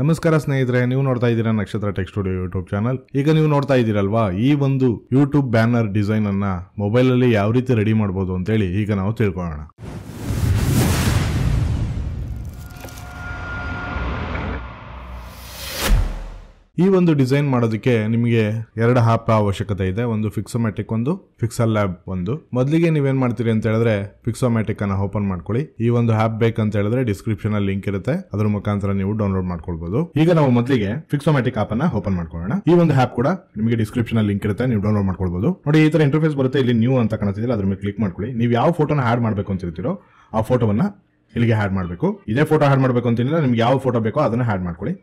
ನಮಸ್ಕಾರ ಸ್ನೇಹಿತರೆ ನೀವು ನೋಡ್ತಾ ಇದ್ದೀರಾ ನಕ್ಷತ್ರ ಟೆಕ್ ಸ್ಟುಡಿಯೋ ಯೂಟ್ಯೂಬ್ ಚಾನಲ್ ಈಗ ನೀವು ನೋಡ್ತಾ ಇದ್ದೀರಲ್ವಾ ಈ ಒಂದು ಯೂಟ್ಯೂಬ್ ಬ್ಯಾನರ್ ಡಿಸೈನ್ ಅನ್ನ ಮೊಬೈಲಲ್ಲಿ ಯಾವ ರೀತಿ ರೆಡಿ ಮಾಡ್ಬೋದು ಅಂತೇಳಿ ಈಗ ನಾವು ತಿಳ್ಕೊಳ್ಳೋಣ ಈ ಒಂದು ಡಿಸೈನ್ ಮಾಡೋದಕ್ಕೆ ನಿಮಗೆ ಎರಡು ಹ್ಯಾಪ್ ಅವಶ್ಯಕತೆ ಇದೆ ಒಂದು ಫಿಕ್ಸೋಮ್ಯಾಟಿಕ್ ಒಂದು ಫಿಕ್ಸಲ್ ಲ್ಯಾಬ್ ಒಂದು ಮೊದಲಿಗೆ ನೀವೇನ್ ಮಾಡ್ತೀರಿ ಅಂತ ಹೇಳಿದ್ರೆ ಫಿಕ್ಸೋಮ್ಯಾಟಿಕ್ ಅನ್ನ ಓಪನ್ ಮಾಡ್ಕೊಳ್ಳಿ ಈ ಒಂದು ಹ್ಯಾಪ್ ಬೇಕಂತ ಹೇಳಿದ್ರೆ ಡಿಸ್ಕ್ರಿಪ್ಷನ್ ಅಲ್ಲಿ ಲಿಂಕ್ ಇರುತ್ತೆ ಅದರ ಮುಖಾಂತರ ನೀವು ಡೌನ್ಲೋಡ್ ಮಾಡ್ಕೊಳ್ಬಹುದು ಈಗ ನಾವು ಮೊದಲಿಗೆ ಫಿಕ್ಸೋಮ್ಯಾಟಿಕ್ ಆಪ್ ಅನ್ನ ಓಪನ್ ಮಾಡ್ಕೊಳ್ಳೋಣ ಈ ಒಂದು ಹ್ಯಾಪ್ ಕೂಡ ನಿಮಗೆ ಡಿಸ್ಕ್ರಿಪ್ಷನ್ ಅಲ್ಲಿ ಲಿಂಕ್ ಇರುತ್ತೆ ನೀವು ಡೌನ್ಲೋಡ್ ಮಾಡ್ಕೊಳ್ಬಹುದು ನೋಡಿ ಈ ತರ ಇಂಟರ್ಫೇಸ್ ಬರುತ್ತೆ ಇಲ್ಲಿ ನ್ಯೂ ಅಂತ ಕಾಣಿಸ್ತಿದ್ರೆ ಅದ್ರ ಮೇಲೆ ಕ್ಲಿಕ್ ಮಾಡ್ಕೊಳ್ಳಿ ನೀವು ಯಾವ ಫೋಟೋನ ಹ್ಯಾಡ್ ಮಾಡಬೇಕು ಅಂತ ಇರ್ತೀರೋ ಆ ಫೋಟೋವನ್ನ ಇಲ್ಲಿಗೆ ಆಡ್ ಮಾಡಬೇಕು ಇದೇ ಫೋಟೋ ಆಡ್ ಮಾಡಬೇಕು ಅಂತ ನಿಮ್ಗೆ ಯಾವ ಫೋಟೋ ಬೇಕೋ ಅದನ್ನ ಆಡ್ ಮಾಡ್ಕೊಳ್ಳಿ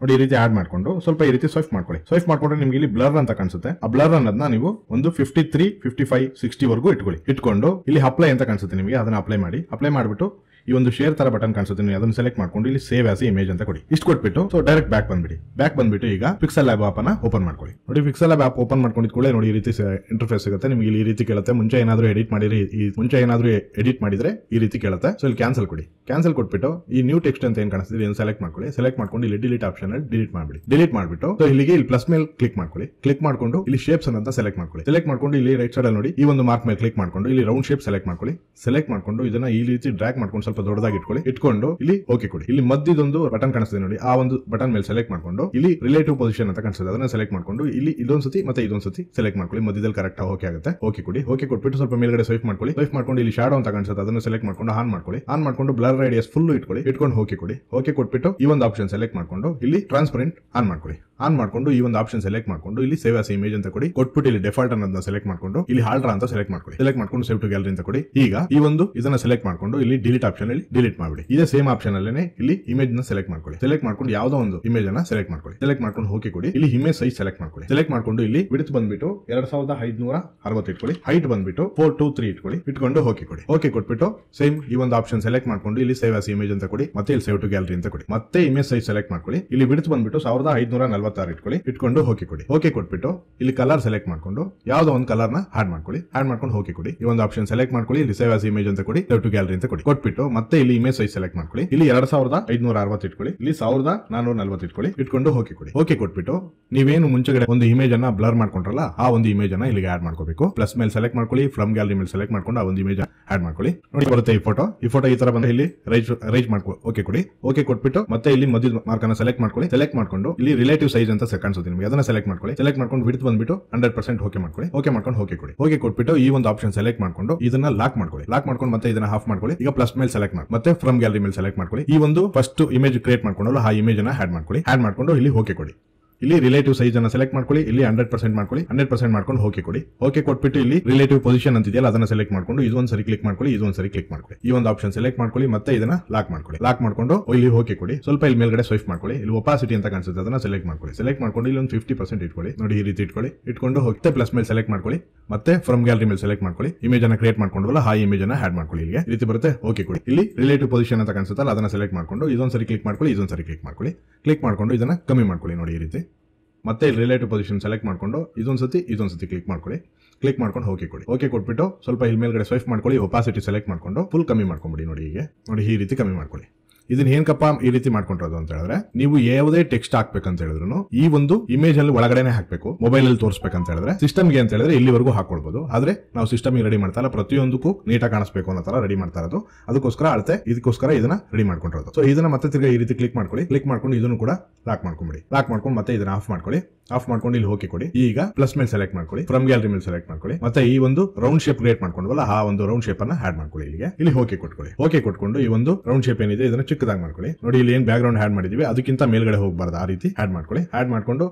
ನೋಡಿ ಈ ರೀತಿ ಆಡ್ ಮಾಡ್ಕೊಂಡು ಸ್ವಲ್ಪ ಈ ರೀತಿ ಸ್ವೈಪ್ ಮಾಡ್ಕೊಳ್ಳಿ ಸ್ವೈಫ್ ಮಾಡ್ಕೊಂಡ್ರೆ ನಿಮ್ಗೆ ಇಲ್ಲಿ ಬ್ಲರ್ ಅಂತ ಕಾಣಿಸುತ್ತೆ ಆ ಬ್ಲರ್ ಅನ್ನೋದನ್ನ ನೀವು ಒಂದು fifty three fifty five sixty ವರ್ಗೂ ಇಟ್ಕೊಳ್ಳಿ ಇಟ್ಕೊಂಡು ಇಲ್ಲಿ ಅಪ್ಲೈ ಅಂತ ಕಾಣಿಸುತ್ತೆ ನಿಮಗೆ ಅದನ್ನ ಅಪ್ಲೈ ಮಾಡಿ ಅಪ್ಲೈ ಮಾಡಿಬಿಟ್ಟು ಈ ಒಂದು ಶೇರ್ ತರ ಬಟನ್ ಕಾಣಿಸುತ್ತೆ ನೀವು ಅದನ್ನು ಸೆಲೆಕ್ಟ್ ಮಾಡ್ಕೊಂಡು ಇಲ್ಲಿ ಸೇವ್ ಆಸ್ ಇಮೇಜ್ ಅಂತ ಕೊಡಿ ಇಷ್ಟು ಕೊಟ್ಬಿಟ್ಟು ಸೊ ಡೈರೆಕ್ಟ್ ಬ್ಯಾಕ್ ಬಂದ್ಬಿಡಿ ಬ್ಯಾಕ್ ಬಂದ್ಬಿಟ್ಟು ಈಗ ಪಿಕ್ಸಲ್ ಲ್ಯಾಬ್ ಆಪ್ ಓಪನ್ ಮಾಡ್ಕೊಳ್ಳಿ ನೋಡಿ ಪಿಕ್ಸಲ್ ಲ್ಯಾಬ್ ಆಪ್ ಓಪನ್ ಮಾಡ್ಕೊಂಡು ಕೂಡ ನೋಡಿ ಈ ರೀತಿ ಇಂಟರ್ಫೇಸ್ ಸಿಗುತ್ತೆ ನಿಮ್ಗೆ ಇಲ್ಲಿ ಈ ರೀತಿ ಕೇಳುತ್ತೆ ಮುಂಚೆ ಏನಾದರೂ ಎಡಿಟ್ ಮಾಡಿರಿ ಈ ಮುಂಚೆ ಏನಾದರೂ ಎಡಿಟ್ ಮಾಡಿದ್ರೆ ಈ ರೀತಿ ಕೇಳುತ್ತೆ ಸೊ ಇಲ್ಲಿ ಕ್ಯಾನ್ಸಲ್ ಕೊಡಿ ಕ್ಯಾನ್ಸಲ್ ಕೊಟ್ಬಿಟ್ಟು ಈ ನ್ಯೂ ಟೆಕ್ಸ್ಟ್ ಅಂತ ಏನ್ ಕಾಣಿಸ್ತಿದೆ ಇದನ್ನು ಸೆಲೆಕ್ಟ್ ಮಾಡ್ಕೊಳ್ಳಿ ಸೆಲೆಕ್ಟ್ ಮಾಡ್ಕೊಂಡು ಇಲ್ಲಿ ಡಿಲೀಟ್ ಆಪ್ಷನ್ ಅಲ್ಲಿ ಡಿಲೀಟ್ ಮಾಡ್ಬಿಡಿ ಡಿಲೀಟ್ ಮಾಡ್ಬಿಟ್ಟು ಸೊ ಇಲ್ಲಿಗೆ ಇಲ್ಲಿ ಪ್ಲಸ್ ಮೇಲೆ ಕ್ಲಿಕ್ ಮಾಡ್ಕೊಳ್ಳಿ ಕ್ಲಿಕ್ ಮಾಡ್ಕೊಂಡು ಇಲ್ಲಿ ಶೇಪ್ಸ್ ಅಂತ ಸೆಲೆಕ್ಟ್ ಮಾಡ್ಕೊಳ್ಳಿ ಸೆಲೆಕ್ಟ್ ಮಾಡ್ಕೊಂಡು ಇಲ್ಲಿ ರೈಟ್ ಸೈಡ್ ನೋಡಿ ಈ ಒಂದು ಮಾರ್ಕ್ ಮೇಲೆ ಕ್ಲಿಕ್ ಮಾಡ್ಕೊಂಡು ಇಲ್ಲಿ ರೌಂಡ್ ಶೇಪ್ ಸೆಲೆಕ್ಟ್ ಮಾಡ್ಕೊಳ್ಳಿ ಸೆಲೆಕ್ಟ್ ಮಾಡ್ಕೊಂಡು ಇದನ್ನ ಈ ರೀತಿ ಡ್ರ್ಯಾಕ್ ಮಾಡ್ಕೊಂಡು ಸ್ವಲ್ಪ ದೊಡ್ಡದಾಗಿ ಇಟ್ಕೊಳ್ಳಿ ಇಟ್ಕೊಂಡು ಇಲ್ಲಿ ಓಕೆ ಕೊಡಿ ಇಲ್ಲಿ ಮಧ್ಯದೊಂದು ಬಟನ್ ಕಾಣಿಸ್ತದೆ ನೋಡಿ ಆ ಒಂದು ಬಟನ್ ಮೇಲೆ ಸೆಲೆಕ್ಟ್ ಮಾಡ್ಕೊಂಡು ಇಲ್ಲಿ ರಿಲೇಟಿವ್ ಪೊಸಿಷನ್ ಅಂತ ಕಾಣಿಸ್ತದೆ ಅದನ್ನ ಸೆಲೆಕ್ಟ್ ಮಾಡ್ಕೊಂಡು ಇಲ್ಲಿ ಇದೊಂದ್ಸತಿ ಮತ್ತೆ ಇದೊಂದ್ಸತಿ ಸೆಲೆಕ್ಟ್ ಮಾಡ್ಕೊಳ್ಳಿ ಮಧ್ಯದಲ್ಲಿ ಕರೆಕ್ಟ್ ಓಕೆ ಆಗುತ್ತೆ ಓಕೆ ಕೊಡಿ ಓಕೆ ಕೊಟ್ಬಿಟ್ಟು ಸ್ವಲ್ಪ ಮೇಲ್ಗಡೆ ಸ್ವೈಪ್ ಮಾಡ್ಕೊಳ್ಳಿ ಸ್ವೈಪ್ ಮಾಡ್ಕೊಂಡು ಇಲ್ಲಿ ಶಾಡೋ ಅಂತ ಕಾಣಿಸುತ್ತೆ ಅದನ್ನ ಸೆಲೆಕ್ಟ್ ಮಾಡ್ಕೊಂಡು ಆನ್ ಮಾಡ್ಕೊಳ್ಳಿ ಆನ್ ಮಾಡ್ಕೊಂಡು ಬ್ಲರ್ ರೇಡಿಯಸ್ ಫುಲ್ ಇಟ್ಕೊಳ್ಳಿ ಇಟ್ಕೊಂಡು ಓಕೆ ಕೊಡಿ ಓಕೆ ಕೊಟ್ಬಿಟ್ಟು ಈ ಒಂದು ಆಪ್ಷನ್ ಸೆಲೆಕ್ಟ್ ಮಾಡ್ಕೊಂಡು ಇಲ್ಲಿ ಟ್ರಾನ್ಸ್ಪರೆಂಟ್ ಆನ್ ಮಾಡ್ಕೊಳ್ಳಿ ಆನ್ ಮಾಡ್ಕೊಂಡು ಈ ಒಂದು ಆಪ್ಷನ್ ಸೆಲೆಕ್ಟ್ ಮಾಡ್ಕೊಂಡು ಇಲ್ಲಿ ಸೇವ್ ಆಸ್ ಇಮೇಜ್ ಅಂತ ಕೊಡಿ ಕೊಟ್ಬಿಟ್ಟು ಇಲ್ಲಿ ಡೆಫಾಲ್ಟ್ ಅನ್ನೋದನ್ನ ಸೆಲೆಕ್ಟ್ ಮಾಡ್ಕೊಂಡು ಇಲ್ಲಿ ಹಾಲ್ಡ್ರಾ ಅಂತ ಸೆಲೆಕ್ಟ್ ಮಾಡ್ಕೊಳ್ಳಿ ಸೆಲೆಕ್ಟ್ ಮಾಡ್ಕೊಂಡು ಸೇವ್ ಟು ಗ್ಯಾಲರಿ ಅಂತ ಕೊಡಿ ಈಗ ಈ ಒಂದು ಇದನ್ನ ಸೆಲೆಕ್ಟ್ ಮಾಡ್ಕೊಂಡು ಇಲ್ಲಿ ಡಿಲೀಟ್ ಆಪ್ಷನ್ ಅಲ್ಲಿ ಡಿಲೀಟ್ ಮಾಡಿಬಿಡಿ ಇದೇ ಸೇಮ್ ಆಪ್ಷನ್ ಅಲ್ಲೇ ಇಲ್ಲಿ ಇಮೇಜ್ ನ ಸೆಲೆಕ್ಟ್ ಮಾಡ್ಕೊಳ್ಳಿ ಸೆಲೆಕ್ಟ್ ಮಾಡ್ಕೊಂಡು ಯಾವುದೋ ಒಂದು ಇಮೇಜ್ ಅನ್ನ ಸೆಲೆಕ್ಟ್ ಮಾಡ್ಕೊಳ್ಳಿ ಸೆಲೆಕ್ಟ್ ಮಾಡ್ಕೊಂಡು ಹೋಗಿ ಕೊಡಿ ಇಲ್ಲಿ ಇಮೇಜ್ ಸೈಜ್ ಸೆಲೆಕ್ಟ್ ಮಾಡ್ಕೊಳ್ಳಿ ಸೆಲೆಕ್ಟ್ ಮಾಡ್ಕೊಂಡು ಇಲ್ಲಿ ವಿಡ್ತ್ ಬಂದ್ಬಿಟ್ಟು ಎರಡ್ ಸಾವಿರದ ಐದ್ನೂರ ಅರವತ್ತು ಇಟ್ಕೊಳ್ಳಿ ಹೈಟ್ ಬಂದ್ಬಿಟ್ಟು ಫೋರ್ ಟು ತ್ರೀ ಇಟ್ಕೊಳ್ಳಿ ಇಟ್ಕೊಂಡು ಹೋಗಿ ಕೊಡಿ ಓಕೆ ಕೊಟ್ಬಿಟ್ಟು ಸೇಮ್ ಈ ಒಂದು ಆಪ್ಷನ್ ಸೆಲೆಕ್ಟ್ ಮಾಡ್ಕೊಂಡು ಇಲ್ಲಿ ಸೇವ್ ಆಸ್ ಇಮೇಜ್ ಅಂತ ಕೊಡಿ ಮತ್ತೆ ಇಲ್ಲಿ ಸೇವ್ ಟು ಗ್ಯಾಲರಿ ಅಂತ ಕೊಡಿ ಮತ್ತೆ ಇಮೇಜ್ ಸೈಜ್ ಸೆಲೆಕ್ಟ್ ಮಾಡ್ಕೊಳ್ಳಿ ಇಲ್ಲಿ ವಿಡ್ತ್ ಬಂದ್ಬಿಟ್ಟು ಸಾವಿರದ ಐದ್ನೂರ ನಲ್ವತ್ತು ಮೂವತ್ತಾರು ಇಟ್ಕೊಳ್ಳಿ ಇಟ್ಕೊಂಡು ಹೋಗಿ ಕೊಡಿ ಓಕೆ ಕೊಟ್ಬಿಟ್ಟು ಇಲ್ಲಿ ಕಲರ್ ಸೆಲೆಕ್ಟ್ ಮಾಡ್ಕೊಂಡು ಯಾವ್ದೋ ಒಂದು ಕಲರ್ ನ ಆಡ್ ಮಾಡ್ಕೊಳ್ಳಿ ಆಡ್ ಮಾಡ್ಕೊಂಡು ಹೋಗಿ ಕೊಡಿ ಈ ಒಂದು ಆಪ್ಷನ್ ಸೆಲೆಕ್ಟ್ ಮಾಡ್ಕೊಳ್ಳಿ ಇಲ್ಲಿ ಸೇವ್ ಆಸ್ ಇಮೇಜ್ ಅಂತ ಕೊಡಿ ಟು ಗ್ಯಾಲರಿ ಅಂತ ಕೊಡಿ ಕೊಟ್ಬಿಟ್ಟು ಮತ್ತೆ ಇಲ್ಲಿ ಇಮೇಜ್ ಸೈಜ್ ಸೆಲೆಕ್ಟ್ ಮಾಡ್ಕೊಳ್ಳಿ ಇಲ್ಲಿ ಎರಡ್ ಸಾವಿರದ ಐದ್ನೂರ ಅರವತ್ತು ಇಟ್ಕೊಳ್ಳಿ ಇಲ್ಲಿ ಸಾವಿರದ ನಾನೂರ ನಲ್ವತ್ತು ಇಟ್ಕೊಳ್ಳಿ ಇಟ್ಕೊಂಡು ಹೋಗಿ ಕೊಡಿ ಓಕೆ ಕೊಟ್ಬಿಟ್ಟು ನೀವೇನು ಮುಂಚೆಗಡೆ ಒಂದು ಇಮೇಜ್ ಅನ್ನ ಬ್ಲರ್ ಮಾಡ್ಕೊಂಡ್ರಲ್ಲ ಆ ಒಂದು ಇಮೇಜ್ ಅನ್ನ ಇಲ್ಲಿಗೆ ಆಡ್ ಮಾಡ್ಕೋಬೇಕು ಪ್ಲಸ್ ಮೇಲೆ ಸೆಲೆಕ್ಟ್ ಮಾಡ್ಕೊಳ್ಳಿ ಫ್ರಮ್ ಗ್ಯಾಲರಿ ಮೇಲೆ ಸೆಲೆಕ್ಟ್ ಮಾಡ್ಕೊಂಡು ಆ ಒಂದು ಇಮೇಜ್ ಆಡ್ ಮಾಡ್ಕೊಳ್ಳಿ ನೋಡಿ ಬರುತ್ತೆ ಈ ಫೋಟೋ ಈ ಫೋಟೋ ಈ ತರ ಬಂದ್ರೆ ಇಲ್ಲಿ ರೈಟ್ ರೈಟ್ ಮಾಡ್ಕೊ ಓಕೆ ಕೊಡಿ ಓಕೆ ಕೊಟ್ಬಿಟ್ಟು ಮತ್ತೆ ಇಲ್ಲಿ ಮಧ್ಯ ಮಾರ್ಕ್ ಅನ್ನ ಸೆಲೆಕ್ಟ್ ಮಾಡ್ಕೊಳ್ಳಿ ಸೆಲೆಕ್ಟ್ ಮಾಡ್ಕೊಂಡು ಇಲ್ಲಿ ರಿಲೇಟಿವ್ ಸೈಜ್ ಅಂತ ಕಾಣಿಸುತ್ತೆ ನಿಮಗೆ ಅದನ್ನ ಸೆಲೆಕ್ಟ್ ಮಾಡ್ಕೊಳ್ಳಿ ಸೆಲೆಕ್ಟ್ ಮಾಡ್ಕೊಂಡು ವಿಡ್ತ್ ಬಂದ್ಬಿಟ್ಟು ಹಂಡ್ರೆಡ್ ಪರ್ಸೆಂಟ್ ಓಕೆ ಮಾಡ್ಕೊಳ್ಳಿ ಓಕೆ ಮಾಡ್ಕೊಂಡು ಓಕೆ ಕೊಡಿ ಓಕೆ ಕೊಟ್ಬಿಟ್ಟು ಈ ಒಂದು ಆಪ್ಷನ್ ಸೆಲೆಕ್ಟ್ ಮಾಡ್ಕೊಂಡು ಇದನ್ನ ಲಾಕ್ ಮಾಡ್ಕೊಳ್ಳಿ ಲಾಕ್ ಮಾಡ್ಕೊಂಡು ಮತ್ತೆ ಇದನ್ನ ಹಾಫ್ ಮಾಡ್ಕೊಳ್ಳಿ ಈಗ ಪ್ಲಸ್ ಮೇಲೆ ಸೆಲೆಕ್ಟ್ ಮಾಡಿ ಮತ್ತೆ ಫ್ರಮ್ ಗ್ಯಾಲರಿ ಮೇಲೆ ಸೆಲೆಕ್ಟ್ ಮಾಡ್ಕೊಳ್ಳಿ ಈ ಒಂದು ಫಸ್ಟ್ ಇಮೇಜ್ ಕ್ರಿಯೇಟ್ ಮಾಡ್ಕೊಂಡು ಆ ಇಮೇಜ್ ಅನ್ನ ಆಡ್ ಮಾಡ್ಕೊಳ್ಳಿ ಆಡ್ ಮಾಡ್ಕೊಂಡು ಇಲ್ಲಿ ಓಕೆ ಕೊಡಿ ಇಲ್ಲಿ ರಿಲೇಟಿವ್ ಸೈಜ್ ಅನ್ನ ಸೆಲೆಕ್ಟ್ ಮಾಡ್ಕೊಳ್ಳಿ ಇಲ್ಲಿ ಹಂಡ್ರೆಡ್ ಪರ್ಸೆಂಟ್ ಮಾಡ್ಕೊಳ್ಳಿ ಹಂಡ್ರೆಡ್ ಪರ್ಸೆಂಟ್ ಮಾಡ್ಕೊಂಡು ಓಕೆ ಕೊಡಿ ಓಕೆ ಕೊಟ್ಬಿಟ್ಟು ಇಲ್ಲಿ ರಿಲೇಟಿವ್ ಪೊಸಿಷನ್ ಅಂತಿದೆಯಲ್ಲ ಅದನ್ನ ಸೆಲೆಕ್ಟ್ ಮಾಡ್ಕೊಂಡು ಇದೊಂದು ಸರಿ ಕ್ಲಿಕ್ ಮಾಡ್ಕೊಳ್ಳಿ ಇದೊಂದು ಸರಿ ಕ್ಲಿಕ್ ಮಾಡ್ಕೊಳ್ಳಿ ಈ ಒಂದು ಆಪ್ಷನ್ ಸೆಲೆಕ್ಟ್ ಮಾಡ್ಕೊಳ್ಳಿ ಮತ್ತೆ ಇದನ್ನ ಲಾಕ್ ಮಾಡ್ಕೊಳ್ಳಿ ಲಾಕ್ ಮಾಡ್ಕೊಂಡು ಇಲ್ಲಿ ಓಕೆ ಕೊಡಿ ಸ್ವಲ್ಪ ಇಲ್ಲಿ ಮೇಲ್ಗಡೆ ಸ್ವೈಪ್ ಮಾಡ್ಕೊಳ್ಳಿ ಇಲ್ಲಿ ಒಪಾಸಿಟಿ ಅಂತ ಕಾಣಿಸುತ್ತೆ ಅದನ್ನ ಸೆಲೆಕ್ಟ್ ಮಾಡ್ಕೊಳ್ಳಿ ಸೆಲೆಕ್ಟ್ ಮಾಡ್ಕೊಂಡು ಇಲ್ಲಿ ಒಂದು ಫಿಫ್ಟಿ ಪರ್ಸೆಂಟ್ ಇಟ್ಕೊಳ್ಳಿ ನೋಡಿ ಈ ರೀತಿ ಇಟ್ಕೊಳ್ಳಿ ಇಟ್ಕೊಂಡು ಮತ್ತೆ ಪ್ಲಸ್ ಮೇಲೆ ಸೆಲೆಕ್ಟ್ ಮಾಡ್ಕೊಳ್ಳಿ ಮತ್ತೆ ಫ್ರಮ್ ಗ್ಯಾಲರಿ ಮೇಲೆ ಸೆಲೆಕ್ಟ್ ಮಾಡ್ಕೊಳ್ಳಿ ಇಮೇಜ್ ಅನ್ನ ಕ್ರಿಯೇಟ್ ಮಾಡ್ಕೊಂಡ್ವಲ್ಲ ಆ ಇಮೇಜ್ ಅನ್ನ ಆಡ್ ಮಾಡ್ಕೊಳ್ಳಿ ಇಲ್ಲಿಗೆ ರೀತಿ ಬರುತ್ತೆ ಓಕೆ ಕೊಡಿ ಇಲ್ಲಿ ರಿಲೇಟಿವ್ ಪೊಸಿಷನ್ ಅಂತ ಕಾಣಿಸುತ್ತಲ್ಲ ಅದನ್ನ ಸೆಲೆಕ್ಟ್ ಮಾಡ್ಕೊಂಡು ಇದೊಂದು ಸರಿ ಕ್ಲಿಕ್ ಮಾಡ್ಕೊಳ್ಳಿ ಇದೊಂದು ಸರಿ ಕ್ಲಿಕ್ ಮಾಡ್ಕೊಳ್ಳಿ ಕ್ಲಿಕ್ ಮಾಡ್ಕೊಂಡು ಇದನ್ನ ಕಮ್ಮಿ ಮಾಡ್ಕೊಳ್ಳಿ ನೋಡಿ ಈ ರೀತಿ ಮತ್ತೆ ಇಲ್ಲಿ ರಿಲೇಟಿವ್ ಪೊಸಿಷನ್ ಸೆಲೆಕ್ಟ್ ಮಾಡ್ಕೊಂಡು ಇದೊಂದು ಸತಿ ಇದೊಂದು ಕ್ಲಿಕ್ ಮಾಡ್ಕೊಳ್ಳಿ ಕ್ಲಿಕ್ ಮಾಡ್ಕೊಂಡು ಹೋಗಿ ಕೊಡಿ ಓಕೆ ಕೊಟ್ಬಿಟ್ಟು ಸ್ವಲ್ಪ ಇಲ್ಲಿ ಮೇಲ್ಗಡೆ ಸ್ವೈಪ್ ಮಾಡ್ಕೊಳ್ಳಿ ಒಪಾಸಿಟಿ ಸೆಲೆಕ್ಟ್ ಮಾಡ್ಕೊಂಡು ಫುಲ್ ಕಮ್ಮಿ ಮಾಡ್ಕೊಂಬಿಡಿ ನೋಡಿ ಹೀಗೆ ನೋಡಿ ಈ ರೀತಿ ಕಮ್ಮಿ ಮಾಡ್ಕೊಳ್ಳಿ ಇದನ್ನ ಏನ್ಕಪ್ಪ ಈ ರೀತಿ ಮಾಡ್ಕೊಂಡಿರೋದು ಅಂತ ಹೇಳಿದ್ರೆ ನೀವು ಯಾವುದೇ ಟೆಕ್ಸ್ಟ್ ಹಾಕ್ಬೇಕಂತ ಹೇಳಿದ್ರು ಈ ಒಂದು ಇಮೇಜ್ ಅಲ್ಲಿ ಒಳಗಡೆನೆ ಹಾಕ್ಬೇಕು ಮೊಬೈಲ್ ಅಲ್ಲಿ ತೋರಿಸಬೇಕಂತ ಹೇಳಿದ್ರೆ ಸಿಸ್ಟಮ್ಗೆ ಅಂತ ಹೇಳಿದ್ರೆ ಇಲ್ಲಿವರೆಗೂ ಹಾಕೊಳ್ಬಹುದು ಆದ್ರೆ ನಾವು ಸಿಸ್ಟಮ್ ರೆಡಿ ಮಾಡ್ತಾ ಇಲ್ಲ ಪ್ರತಿಯೊಂದಕ್ಕೂ ನೀಟಾಗಿ ಕಾಣಿಸಬೇಕು ಅನ್ನೋ ತರ ರೆಡಿ ಮಾಡ್ತಾ ಇರೋದು ಅದಕ್ಕೋಸ್ಕರ ಅಳತೆ ಇದಕ್ಕೋಸ್ಕರ ಇದನ್ನ ರೆಡಿ ಮಾಡ್ಕೊಂಡಿರೋದು ಸೊ ಇದನ್ನ ಮತ್ತೆ ತಿರ್ಗಿ ಈ ರೀತಿ ಕ್ಲಿಕ್ ಮಾಡ್ಕೊಳ್ಳಿ ಕ್ಲಿಕ್ ಮಾಡ್ಕೊಂಡು ಇದನ್ನು ಕೂಡ ಲಾಕ್ ಮಾಡ್ಕೊಂಬಿಡಿ ಲಾಕ್ ಮಾಡ್ಕೊಂಡು ಮತ್ತೆ ಇದನ್ನ ಆಫ್ ಮಾಡ್ಕೊಳ್ಳಿ ಆಫ್ ಮಾಡ್ಕೊಂಡು ಇಲ್ಲಿ ಹೋಗಿ ಕೊಡಿ ಈಗ ಪ್ಲಸ್ ಮೇಲೆ ಸೆಲೆಕ್ಟ್ ಮಾಡ್ಕೊಳ್ಳಿ ಫ್ರಮ್ ಗ್ಯಾಲರಿ ಮೇಲೆ ಸೆಲೆಕ್ಟ್ ಮಾಡ್ಕೊಳ್ಳಿ ಮತ್ತೆ ಈ ಒಂದು ರೌಂಡ್ ಶೇಪ್ ಕ್ರಿಯೇಟ್ ಮಾಡ್ಕೊಂಡ್ವಲ್ಲ ಆ ಒಂದು ರೌಂಡ್ ಶೇಪ್ ಅನ್ನ ಆಡ್ ಮಾಡ್ಕೊಳ್ಳಿ ಇಲ್ಲಿಗೆ ಇಲ್ಲಿ ಹೋಗಿ ಕೊಟ್ಕೊಳ್ಳಿ ಓಕೆ ಕೊಟ್ಕೊಂಡು ಈ ಒಂದು ರೌಂಡ್ ಶೇಪ್ ಏನಿದೆ ಇದನ್ನ ಚಿಕ್ಕದಾಗಿ ಮಾಡ್ಕೊಳ್ಳಿ ನೋಡಿ ಇಲ್ಲಿ ಏನ್ ಬ್ಯಾಕ್ ಗ್ರೌಂಡ್ ಆಡ್ ಮಾಡಿದೀವಿ ಅದಕ್ಕಿಂತ ಮೇಲ್ಗಡೆ ಹೋಗಬಾರ್ದು ಆ ರೀತಿ ಆಡ್ ಮಾಡ್ಕೊಳ್ಳಿ ಆಡ್ ಮಾಡ್ಕೊಂಡು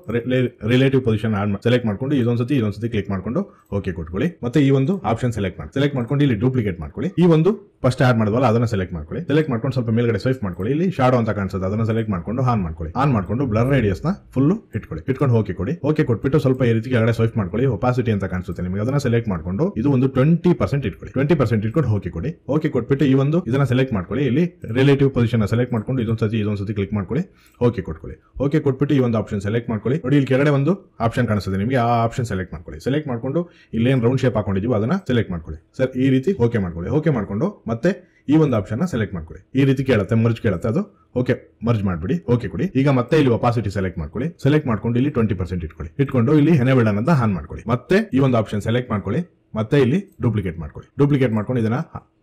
ರಿಲೇಟಿವ್ ಪೊಸಿಷನ್ ಸೆಲೆಕ್ಟ್ ಮಾಡ್ಕೊಂಡು ಇದೊಂದ್ಸತಿ ಇದೊಂದ್ಸತಿ ಕ್ಲಿಕ್ ಮಾಡ್ಕೊಂಡು ಓಕೆ ಕೊಟ್ಕೊಳ್ಳಿ ಮತ್ತೆ ಈ ಒಂದು ಆಪ್ಷನ್ ಸೆಲೆಕ್ಟ್ ಮಾಡಿ ಸೆಲೆಕ್ಟ್ ಮಾಡ್ಕೊಂಡು ಇಲ್ಲಿ ಡೂಪ್ಲಿಕೇಟ್ ಮಾಡ್ಕೊಳ್ಳಿ ಈ ಒಂದು ಫಸ್ಟ್ ಆಡ್ ಮಾಡಿದ್ವಲ್ಲ ಅದನ್ನ ಸೆಲೆಕ್ಟ್ ಮಾಡ್ಕೊಳ್ಳಿ ಸೆಲೆಕ್ಟ್ ಮಾಡ್ಕೊಂಡು ಸ್ವಲ್ಪ ಮೇಲ್ಗಡೆ ಸ್ವೈಪ್ ಮಾಡ್ಕೊಳ್ಳಿ ಇಲ್ಲಿ ಶಾಡೋ ಅಂತ ಕಾಣಿಸುತ್ತೆ ಅದನ್ನ ಸೆಲೆಕ್ಟ್ ಮಾಡ್ಕೊಂಡು ಆನ್ ಮಾಡ್ಕೊಳ್ಳಿ ಆನ್ ಮಾಡ್ಕೊಂಡು ಬ್ಲರ್ ರೇಡಿಯಸ್ ನ ಫುಲ್ ಇಟ್ಕೊಳ್ಳಿ ಇಟ್ಕೊಂಡು ಹೋಗಿ ಕೊಡಿ ಓಕೆ ಕೊಟ್ಬಿಟ್ಟು ಸ್ವಲ್ಪ ಈ ರೀತಿ ಕೆಳಗಡೆ ಸ್ವೈಪ್ ಮಾಡ್ಕೊಳ್ಳಿ ಒಪಾಸಿಟಿ ಅಂತ ಕಾಣಿಸುತ್ತೆ ನಿಮಗೆ ಅದನ್ನ ಸೆಲೆಕ್ಟ್ ಮಾಡ್ಕೊಂಡು ಇದು ಒಂದು ಟ್ವೆಂಟಿ ಪರ್ಸೆಂಟ್ ಇಟ್ಕೊಳ್ಳಿ ಟ್ವೆಂಟಿ ಪರ್ಸೆಂಟ್ ಇಟ್ಕೊಂಡು ಹೋಗಿ ಕೊಡಿ ಓಕೆ ಕೊಟ್ಬಿಟ್ಟು ಈ ಒಂದು ಇದನ್ನ ಸೆಲೆಕ್ಟ್ ಮಾಡ್ಕೊಳ್ಳಿ ಇಲ್ಲಿ ರಿಲೇಟಿವ್ ಪೊಸಿಷನ್ ಸೆಲೆಕ್ಟ್ ಮಾಡ್ಕೊಂಡು ಇದೊಂದು ಸತಿ ಇದೊಂದು ಸತಿ ಕ್ಲಿಕ್ ಮಾಡ್ಕೊಳ್ಳಿ ಓಕೆ ಕೊಟ್ಕೊಳ್ಳಿ ಓಕೆ ಕೊಟ್ಬಿಟ್ಟು ಈ ಒಂದು ಆಪ್ಷನ್ ಸೆಲೆಕ್ಟ್ ಮಾಡ್ಕೊಳ್ಳಿ ನೋಡಿ ಇಲ್ಲಿ ಕೆಳಗಡೆ ಒಂದು ಆಪ್ಷನ್ ಕಾಣಿಸುತ್ತೆ ನಿಮಗೆ ಆ ಆಪ್ಷನ್ ಸೆಲೆಕ್ಟ್ ಮಾಡ್ಕೊಳ್ಳಿ ಸೆಲೆಕ್ಟ್ ಮಾಡ್ಕೊಂಡು ಇಲ್ಲೇನು ರೌಂಡ್ ಶೇಪ್ ಹಾಕೊಂಡಿದ್ವಿ ಅದನ್ನ ಸೆಲೆಕ್ಟ್ ಮಾಡ್ಕೊಳ್ಳಿ ಸರ್ ಈ ರೀತಿ ಓಕೆ ಮಾಡ್ಕೊಳ್ಳಿ ಓಕೆ ಮಾಡ್ಕೊಂಡು ಮತ್ತೆ ಈ ಒಂದು ಆಪ್ಷನ್ನ ಸೆಲೆಕ್ಟ್ ಮಾಡ್ಕೊಳ್ಳಿ ಈ ರೀತಿ ಕೇಳುತ್ತೆ ಮರ್ಜ್ ಕೇಳುತ್ತೆ ಅದು ಓಕೆ ಮರ್ಜ್ ಮಾಡ್ಬಿಡಿ ಓಕೆ ಕೊಡಿ ಈಗ ಮತ್ತೆ ಇಲ್ಲಿ ಒಪಾಸಿಟಿ ಸೆಲೆಕ್ಟ್ ಮಾಡ್ಕೊಳ್ಳಿ ಸೆಲೆಕ್ಟ್ ಮಾಡ್ಕೊಂಡು ಇಲ್ಲಿ ಟ್ವೆಂಟಿ ಪರ್ಸೆಂಟ್ ಇಟ್ಕೊಳ್ಳಿ ಇಟ್ಕೊಂಡು ಇಲ್ಲಿ ಹೆನೆ ಅಂತ ಹಾನ್ ಮಾಡ್ಕೊಳ್ಳಿ ಮತ್ತೆ ಈ ಒಂದು ಆಪ್ಷನ್ ಸೆಲೆಕ್ಟ್ ಮಾಡ್ಕೊಳ್ಳಿ ಮತ್ತೆ ಇಲ್ಲಿ ಡೂಪ್ಲಿಕೇಟ್ ಮಾಡ್ಕೊಳ್ಳಿ ಡೂಪ್ಲಿಕೇಟ್ ಮಾಡ್ಕೊಂಡು ಇದನ್ನ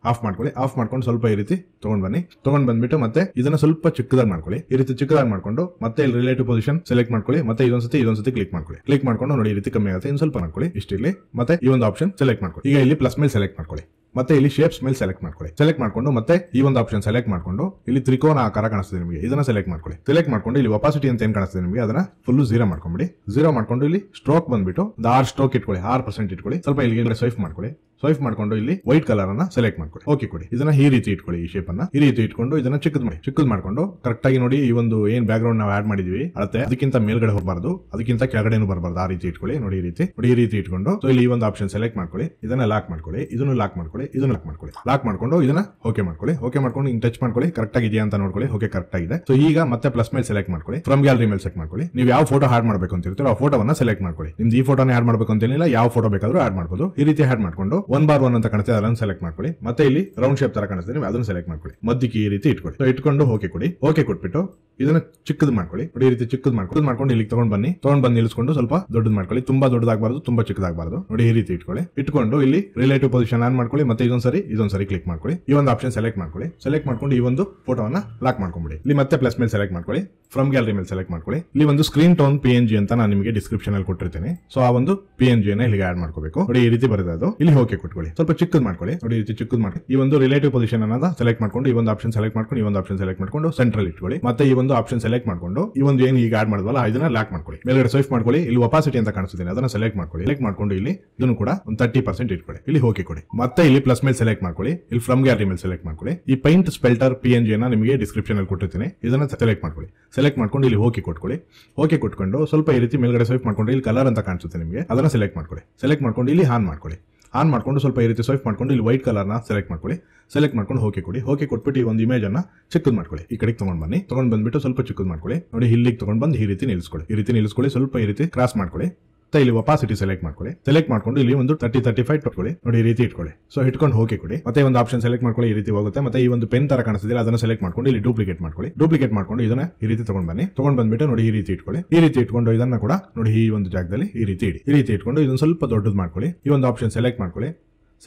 ಆಫ್ ಮಾಡ್ಕೊಳ್ಳಿ ಆಫ್ ಮಾಡ್ಕೊಂಡು ಸ್ವಲ್ಪ ಈ ರೀತಿ ತಗೊಂಡ್ ಬನ್ನಿ ತಗೊಂಡ್ ಬಂದ್ಬಿಟ್ಟು ಮತ್ತೆ ಇದನ್ನ ಸ್ವಲ್ಪ ಚಿಕ್ಕದಾಗಿ ಮಾಡ್ಕೊಳ್ಳಿ ಈ ರೀತಿ ಚಿಕ್ಕದಾಗಿ ಮಾಡ್ಕೊಂಡು ಮತ್ತೆ ಇಲ್ಲಿ ರಿಲೇಟಿವ್ ಪೊಸಿಷನ್ ಸೆಲೆಕ್ಟ್ ಮಾಡ್ಕೊಳ್ಳಿ ಮತ್ತೆ ಇದೊಂದ್ಸತಿ ಇದೊಂದ್ಸತಿ ಕ್ಲಿಕ್ ಮಾಡ್ಕೊಳ್ಳಿ ಕ್ಲಿಕ್ ಮಾಡ್ಕೊಂಡು ನೋಡಿ ಈ ರೀತಿ ಕಮ್ಮಿ ಆಗುತ್ತೆ ಇನ್ನು ಸ್ವಲ್ಪ ಮಾಡ್ಕೊಳ್ಳಿ ಇಲ್ಲಿ ಮತ್ತೆ ಈ ಒಂದು ಆಪ್ಷನ್ ಸೆಲೆಕ್ಟ್ ಮಾಡ್ಕೊಳ್ಳಿ ಈಗ ಇಲ್ಲಿ ಪ್ಲಸ್ ಮೇಲೆ ಸೆಲೆಕ್ಟ್ ಮಾಡ್ಕೊಳ್ಳಿ ಮತ್ತೆ ಇಲ್ಲಿ ಶೇಪ್ಸ್ ಮೇಲೆ ಸೆಲೆಕ್ಟ್ ಮಾಡ್ಕೊಳ್ಳಿ ಸೆಲೆಕ್ಟ್ ಮಾಡ್ಕೊಂಡು ಮತ್ತೆ ಈ ಒಂದು ಆಪ್ಷನ್ ಸೆಲೆಕ್ಟ್ ಮಾಡ್ಕೊಂಡು ಇಲ್ಲಿ ತ್ರಿಕೋನ ಆಕಾರ ಕಾಣಿಸ್ತಾ ಕಾಣಿಸ್ತದೆ ನಿಮಗೆ ಇದನ್ನ ಸೆಲೆಕ್ಟ್ ಮಾಡ್ಕೊಳ್ಳಿ ಸೆಲೆಕ್ಟ್ ಮಾಡ್ಕೊಂಡು ಇಲ್ಲಿ ಒಪಾಸಿಟಿ ಅಂತ ಏನ್ ಕಾಣಿಸ್ತದೆ ನಿಮಗೆ ಅದನ್ನ ಫುಲ್ ಜೀರೋ ಮಾಡ್ಕೊಂಡ್ಬಿಡಿ ಜೀರೋ ಮಾಡ್ಕೊಂಡು ಇಲ್ಲಿ ಸ್ಟ್ರೋಕ್ ಬಂದ್ಬಿಟ್ಟು ಆರ್ ಸ್ಟ್ರೋಕ್ ಇಟ್ಕೊಳ್ಳಿ ಆರ್ ಪರ್ಸೆಂಟ್ ಇಟ್ಕೊಳ್ಳಿ ಸ್ವಲ್ಪ ಇಲ್ಲಿ ಸ್ವೈಪ್ ಮಾಡ್ಕೊಳ್ಳಿ ಸ್ವೈಪ್ ಮಾಡ್ಕೊಂಡು ಇಲ್ಲಿ ವೈಟ್ ಕಲರ್ ಅನ್ನ ಸೆಲೆಕ್ಟ್ ಮಾಡ್ಕೊಳ್ಳಿ ಓಕೆ ಕೊಡಿ ಇದನ್ನ ಈ ರೀತಿ ಇಟ್ಕೊಳ್ಳಿ ಈ ಶೇಪ್ ಅನ್ನ ಈ ರೀತಿ ಇಟ್ಕೊಂಡು ಇದನ್ನ ಚಿಕ್ಕದ್ ಮಾಡಿ ಚಿಕ್ಕದ್ ಮಾಡ್ಕೊಂಡು ಕರೆಕ್ಟ್ ಆಗಿ ನೋಡಿ ಈ ಒಂದು ಏನ್ ಬ್ಯಾಕ್ ಗ್ರೌಂಡ್ ನಾವು ಆಡ್ ಮಾಡಿದ್ವಿ ಮತ್ತೆ ಅದಕ್ಕಿಂತ ಮೇಲ್ಗಡೆ ಹೋಗಬಾರ್ದು ಅದಕ್ಕಿಂತ ಕೆಳಗಡೆನೂ ಬರಬಾರ್ದು ಆ ರೀತಿ ಇಟ್ಕೊಳ್ಳಿ ನೋಡಿ ಈ ರೀತಿ ನೋಡಿ ಈ ರೀತಿ ಇಟ್ಕೊಂಡು ಸೊ ಇಲ್ಲಿ ಈ ಒಂದು ಆಪ್ಷನ್ ಸೆಲೆಕ್ಟ್ ಮಾಡ್ಕೊಳ್ಳಿ ಇದನ್ನ ಲಾಕ್ ಮಾಡ್ಕೊಳ್ಳಿ ಇದನ್ನು ಲಾಕ್ ಮಾಡ್ಕೊಳ್ಳಿ ಇದನ್ನ ಲಾಕ್ ಮಾಡ್ಕೊಳ್ಳಿ ಲಾಕ್ ಮಾಡ್ಕೊಂಡು ಇದನ್ನ ಓಕೆ ಮಾಡ್ಕೊಳ್ಳಿ ಓಕೆ ಮಾಡ್ಕೊಂಡು ಇನ್ ಟಚ್ ಮಾಡ್ಕೊಳ್ಳಿ ಕರೆಕ್ಟ್ ಆಗಿದೆಯಾ ಅಂತ ನೋಡ್ಕೊಳ್ಳಿ ಓಕೆ ಕರೆಕ್ಟ್ ಆಗಿದೆ ಸೊ ಈಗ ಮತ್ತೆ ಪ್ಲಸ್ ಮೇಲೆ ಸೆಲೆಕ್ಟ್ ಮಾಡ್ಕೊಳ್ಳಿ ಫ್ರಮ್ ಗ್ಯಾಲರಿ ಮೇಲೆ ಸೆಲೆಕ್ಟ್ ಮಾಡ್ಕೊಳ್ಳಿ ನೀವು ಯಾವ ಫೋಟೋ ಆಡ್ ಮಾಡ್ಬೇಕು ಅಂತ ಇರ್ತೀರೋ ಆ ಫೋಟೋವನ್ನ ಸೆಲೆಕ್ಟ್ ಮಾಡ್ಕೊಳ್ಳಿ ನಿಮ್ದು ಈ ಫೋಟೋನ ಆಡ್ ಮಾಡ್ಬೇಕು ಅಂತ ಏನಿಲ್ಲ ಯಾವ ಫೋಟೋ ಬೇಕಾದ್ರೂ ಆಡ್ ಮಾಡ್ಬೋದು ಈ ರೀತಿ ಆಡ್ ಮಾಡ್ಕೊಂಡು ಒನ್ ಬಾರ್ ಒನ್ ಅಂತ ಕಾಣುತ್ತೆ ಅದನ್ನು ಸೆಲೆಕ್ಟ್ ಮಾಡ್ಕೊಳ್ಳಿ ಮತ್ತೆ ಇಲ್ಲಿ ರೌಂಡ್ ಶೇಪ್ ತರ ಕಾಣಿಸುತ್ತೆ ನೀವು ಅದನ್ನು ಸೆಲೆಕ್ಟ್ ಮಾಡ್ಕೊಳ್ಳಿ ಮಧ್ಯಕ್ಕೆ ಈ ರೀತಿ ಇಟ್ಕೊಳ್ಳಿ ಇಟ್ಕೊಂಡು ಓಕೆ ಕೊಡಿ ಓಕೆ ಕೊಟ್ಬಿಟ್ಟು ಇದನ್ನ ಚಿಕ್ಕದ್ ಮಾಡ್ಕೊಳ್ಳಿ ನೋಡಿ ಈ ರೀತಿ ಚಿಕ್ಕದ್ ಮಾಡ್ಕೊಂಡು ಮಾಡ್ಕೊಂಡು ಇಲ್ಲಿ ತಗೊಂಡ್ ಬನ್ನಿ ತಗೊಂಡ್ ಬಂದು ನಿಲ್ಸ್ಕೊಂಡು ಸ್ವಲ್ಪ ದೊಡ್ಡದ್ ಮಾಡ್ಕೊಳ್ಳಿ ತುಂಬಾ ದೊಡ್ಡದಾಗಬಾರ್ದು ತುಂಬಾ ಚಿಕ್ಕದಾಗಬಾರ್ದು ನೋಡಿ ಈ ರೀತಿ ಇಟ್ಕೊಳ್ಳಿ ಇಟ್ಕೊಂಡು ಇಲ್ಲಿ ರಿಲೇಟಿವ್ ಪೊಸಿಷನ್ ಆನ್ ಮಾಡ್ಕೊಳ್ಳಿ ಮತ್ತೆ ಇದೊಂದ್ ಸರಿ ಕ್ಲಿಕ್ ಮಾಡ್ಕೊಳ್ಳಿ ಈ ಒಂದು ಆಪ್ಷನ್ ಸೆಲೆಕ್ಟ್ ಮಾಡ್ಕೊಳ್ಳಿ ಸೆಲೆಕ್ಟ್ ಮಾಡ್ಕೊಂಡು ಈ ಒಂದು ಫೋಟೋವನ್ನ ಲಾಕ್ ಮಾಡ್ಕೊಂಡ್ಬಿಡಿ ಇಲ್ಲಿ ಮತ್ತೆ ಪ್ಲಸ್ ಮೇಲೆ ಸೆಲೆಕ್ಟ್ ಮಾಡ್ಕೊಳ್ಳಿ ಫ್ರಮ್ ಗ್ಯಾಲರಿ ಮೇಲೆ ಸೆಲೆಕ್ಟ್ ಮಾಡ್ಕೊಳ್ಳಿ ಇಲ್ಲಿ ಒಂದು screen tone P N G ಅಂತ ನಾನು ನಿಮಗೆ ಡಿಸ್ಕ್ರಿಪ್ಷನ್ ಅಲ್ಲಿ ಕೊಟ್ಟಿರ್ತೀನಿ ಸೊ ಆ ಒಂದು ಪಿ ಎನ್ ಜಿ ಇಲ್ಲಿಗೆ ಆಡ್ ಮಾಡ್ಕೋಬೇಕು ನೋಡಿ ಈ ರೀತಿ ಬರುತ್ತೆ ಅದು ಇಲ್ಲಿ ಹೋಗಿ ಕೊಟ್ಕೊಳ್ಳಿ ಸ್ವಲ್ಪ ಚಿಕ್ಕದ್ ಮಾಡ್ಕೊಳ್ಳಿ ನೋಡಿ ಈ ರೀತಿ ಚಿಕ್ಕದ್ ಮಾಡಿ ಈ ಒಂದು ರಿಲೇಟಿವ್ ಪೊಸಿಷನ್ ಅನ್ನ ಸೆಲೆಕ್ಟ್ ಮಾಡ್ಕೊಂಡು ಈ ಒಂದು ಆಪ್ಷನ್ ಸೆಲೆಕ್ಟ್ ಮಾಡ್ಕೊಂಡು ಈ ಒಂದು ಆಪ್ಷನ್ ಸೆಲೆಕ್ಟ್ ಮಾಡ್ಕೊಂಡು ಸೆಂಟ್ರಲ್ ಇಟ್ಕೊಳ್ಳಿ ಮತ್ತೆ ಈ ಒಂದು ಆಪ್ಷನ್ ಸೆಲೆಕ್ಟ್ ಮಾಡ್ಕೊಂಡು ಈ ಒಂದು ಏನು ಈಗ ಆಡ್ ಮಾಡಿದ್ವಲ್ಲ ಇದನ್ನ ಲಾಕ್ ಮಾಡ್ಕೊಳ್ಳಿ ಮೇಲ್ಗಡೆ ಸ್ವೈಪ್ ಮಾಡ್ಕೊಳ್ಳಿ ಇಲ್ಲಿ ಒಪಾಸಿಟಿ ಅಂತ ಕಾಣಿಸುತ್ತೆ ಅದನ್ನ ಸೆಲೆಕ್ಟ್ ಮಾಡ್ಕೊಳ್ಳಿ ಸೆಲೆಕ್ಟ್ ಮಾಡ್ಕೊಂಡು ಇಲ್ಲಿ ಇದನ್ನು ಕೂಡ ಒಂದು ತರ್ಟಿ ಪರ್ಸೆಂಟ್ ಇಟ್ಕೊಳ್ಳಿ ಇಲ್ಲಿ ಹೋಗಿ ಕೊಡಿ ಮತ್ತೆ ಇಲ್ಲಿ ಪ್ಲಸ್ ಮೇಲೆ ಸೆಲೆಕ್ಟ್ ಮಾಡ್ಕೊಳ್ಳಿ ಇಲ್ಲಿ ಫ್ರಮ್ ಗ್ಯಾಲರಿ ಮೇಲೆ ಸೆಲೆಕ್ಟ್ ಮಾಡ್ಕೊಳ್ಳಿ ಈ paint splatter P N G ನಿಮಗೆ ಡಿಸ್ಕ್ರಿಪ್ಷನ್ ಅಲ್ಲಿ ಕೊಟ್ಟಿರ್ತೀನಿ ಇದನ್ನ ಸೆಲೆಕ್ಟ್ ಮಾಡ್ಕೊಳ್ಳಿ ಸೆಲೆಕ್ಟ್ ಮಾಡ್ಕೊಂಡು ಇಲ್ಲಿ ಹೋಗಿ ಕೊಟ್ಕೊಳ್ಳಿ ಹೋಗಿ ಕೊಟ್ಕೊಂಡು ಸ್ವಲ್ಪ ಈ ರೀತಿ ಮೇಲ್ಗಡೆ ಸ್ವೈಪ್ ಮಾಡ್ಕೊಂಡು ಇಲ್ಲಿ ಕಲರ್ ಅಂತ ಕಾಣಿಸುತ್ತೆ ನಿಮಗೆ ಅದನ್ನ ಸೆಲೆಕ್ಟ್ ಮಾಡ್ಕೊಳ್ಳಿ ಸೆಲೆಕ್ಟ್ ಮಾಡ್ಕೊಂಡು ಇಲ್ಲಿ ಆನ್ ಮಾಡ್ಕೊಳ್ಳಿ ಆನ್ ಮಾಡಿಕೊಂಡು ಸ್ವಲ್ಪ ಈ ರೀತಿ ಸ್ವೈಪ್ ಮಾಡ್ಕೊಂಡು ಇಲ್ಲಿ ವೈಟ್ ಕಲರ್ನ ಸೆಲೆಕ್ಟ್ ಮಾಡ್ಕೊಳ್ಳಿ ಸೆಲೆಕ್ಟ್ ಮಾಡ್ಕೊಂಡು ಹೋಗಿ ಕೊಡಿ ಹೋಗಿ ಕೊಟ್ಬಿಟ್ಟು ಈ ಒಂದು ಇಮೇಜನ್ನು ಚಿಕ್ಕದ್ ಮಾಡ್ಕೊಳ್ಳಿ ಈ ಕಡೆಗೆ ತೊಗೊಂಡು ಬನ್ನಿ ತೊಗೊಂಡು ಬಂದ್ಬಿಟ್ಟು ಸ್ವಲ್ಪ ಚಿಕ್ಕದ್ ಮಾಡ್ಕೊಳ್ಳಿ ನೋಡಿ ಇಲ್ಲಿಗೆ ತೊಗೊಂಡು ಬಂದು ಈ ರೀತಿ ನಿಲ್ಲಿಸ್ಕೊಳ್ಳಿ ಈ ರೀತಿ ನಿಲ್ಲಿಸ್ಕೊಳ್ಳಿ ಸ್ವಲ್ಪ ಈ ರೀತಿ ಕ್ರಾಸ್ ಮಾಡ್ಕೊಳ್ಳಿ ಮತ್ತೆ ಇಲ್ಲಿ ಒಪಾಸಿಟಿ ಸೆಲೆಕ್ಟ್ ಮಾಡ್ಕೊಳ್ಳಿ ಸೆಲೆಕ್ಟ್ ಮಾಡ್ಕೊಂಡು ಇಲ್ಲಿ ಒಂದು ತರ್ಟಿ ತರ್ಟಿ ಫೈವ್ ಇಟ್ಕೊಳ್ಳಿ ನೋಡಿ ಈ ರೀತಿ ಇಟ್ಕೊಳ್ಳಿ ಸೊ ಇಟ್ಕೊಂಡು ಹೋಗಿ ಕೊಡಿ ಮತ್ತೆ ಒಂದು ಆಪ್ಷನ್ ಸೆಲೆಕ್ಟ್ ಮಾಡ್ಕೊಳ್ಳಿ ಈ ರೀತಿ ಹೋಗುತ್ತೆ ಮತ್ತೆ ಈ ಒಂದು ಪೆನ್ ತರ ಕಾಣಿಸಿದ್ರೆ ಅದನ್ನ ಸೆಲೆಕ್ಟ್ ಮಾಡ್ಕೊಂಡು ಇಲ್ಲಿ ಡೂಪ್ಲಿಕೇಟ್ ಮಾಡ್ಕೊಳ್ಳಿ ಡೂಪ್ಲಿಕೇಟ್ ಮಾಡ್ಕೊಂಡು ಇದನ್ನ ಈ ರೀತಿ ತಗೊಂಡ್ ಬನ್ನಿ ತಗೊಂಡ್ ಬಂದ್ಬಿಟ್ಟು ನೋಡಿ ಈ ರೀತಿ ಇಟ್ಕೊಳ್ಳಿ ಈ ರೀತಿ ಇಟ್ಕೊಂಡು ಇದನ್ನ ಕೂಡ ನೋಡಿ ಈ ಒಂದು ಜಾಗದಲ್ಲಿ ಈ ರೀತಿ ಇಡಿ ಈ ರೀತಿ ಇಟ್ಕೊಂಡು ಇದನ್ನ ಸ್ವಲ್ಪ ದೊಡ್ಡದು ಮಾಡ್ಕೊಳ್ಳಿ ಈ ಒಂದು ಆಪ್ಷನ್ ಸೆಲೆಕ್ಟ್ ಮಾಡ್ಕೊಳ್ಳಿ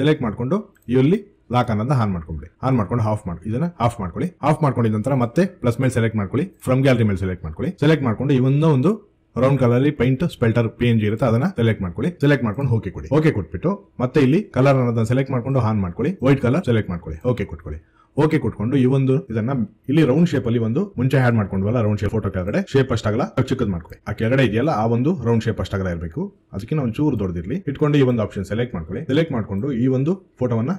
ಸೆಲೆಕ್ಟ್ ಮಾಡ್ಕೊಂಡು ಇಲ್ಲಿ ಲಾಕ್ ಅನ್ನೋದನ್ನ ಆನ್ ಮಾಡ್ಕೊಂಬಿಡಿ ಆನ್ ಮಾಡ್ಕೊಂಡು ಆಫ್ ಮಾಡಿ ಇದನ್ನ ಆಫ್ ಮಾಡ್ಕೊಳ್ಳಿ ಆಫ್ ಮಾಡ್ಕೊಂಡಿದ ನಂತರ ಮತ್ತೆ ಪ್ಲಸ್ ಮೇಲೆ ಸೆಲೆಕ್ಟ್ ಮಾಡ್ಕೊಳ್ಳಿ ಫ್ರಮ್ ಗ್ಯಾಲರಿ ಮೇಲೆ ಸೆಲೆಕ್ಟ್ ಮಾಡ್ಕೊಳ್ಳಿ ಸೆಲೆಕ್ಟ್ ಮಾಡ್ಕೊಂಡು ಒಂದು ರೌಂಡ್ ಕಲರ್ ಅಲ್ಲಿ paint splatter P N G ಇರುತ್ತೆ ಅದನ್ನ ಸೆಲೆಕ್ಟ್ ಮಾಡ್ಕೊಳ್ಳಿ ಸೆಲೆಕ್ಟ್ ಮಾಡ್ಕೊಂಡು ಓಕೆ ಕೊಡಿ ಓಕೆ ಕೊಟ್ಬಿಟ್ಟು ಮತ್ತೆ ಇಲ್ಲಿ ಕಲರ್ ಅನ್ನೋದನ್ನ ಸೆಲೆಕ್ಟ್ ಮಾಡ್ಕೊಂಡು ಆನ್ ಮಾಡ್ಕೊಳ್ಳಿ ವೈಟ್ ಕಲರ್ ಸೆಲೆಕ್ಟ್ ಮಾಡ್ಕೊಳ್ಳಿ ಓಕೆ ಕೊಟ್ಕೊಳ್ಳಿ ಓಕೆ ಕೊಟ್ಕೊಂಡು ಈ ಒಂದು ಇದನ್ನ ಇಲ್ಲಿ ರೌಂಡ್ ಶೇಪ್ ಅಲ್ಲಿ ಒಂದು ಮುಂಚೆ ಆಡ್ ಮಾಡ್ಕೊಂಡ್ವಲ್ಲ ರೌಂಡ್ ಶೇಪ್ ಫೋಟೋ ಕೆಳಗಡೆ ಶೇಪ್ ಅಷ್ಟಾಗಲ್ಲ ಚಿಕ್ಕದ್ ಮಾಡ್ಕೊಳ್ಳಿ ಆ ಕೆಳಗಡೆ ಇದೆಯಲ್ಲ ಆ ಒಂದು ರೌಂಡ್ ಶೇಪ್ ಅಷ್ಟಾಗಲ್ಲ ಇರಬೇಕು ಅದಕ್ಕೆ ಒಂದು ಚೂರು ದೊಡ್ಡದಿರಲಿ ಇಟ್ಕೊಂಡು ಈ ಒಂದು ಆಪ್ಷನ್ ಸೆಲೆಕ್ಟ್ ಮಾಡ್ಕೊಳ್ಳಿ ಸೆಲೆಕ್ಟ್ ಮಾಡ್ಕೊಂಡು ಈ ಒಂದು ಫೋಟೋವನ್ನ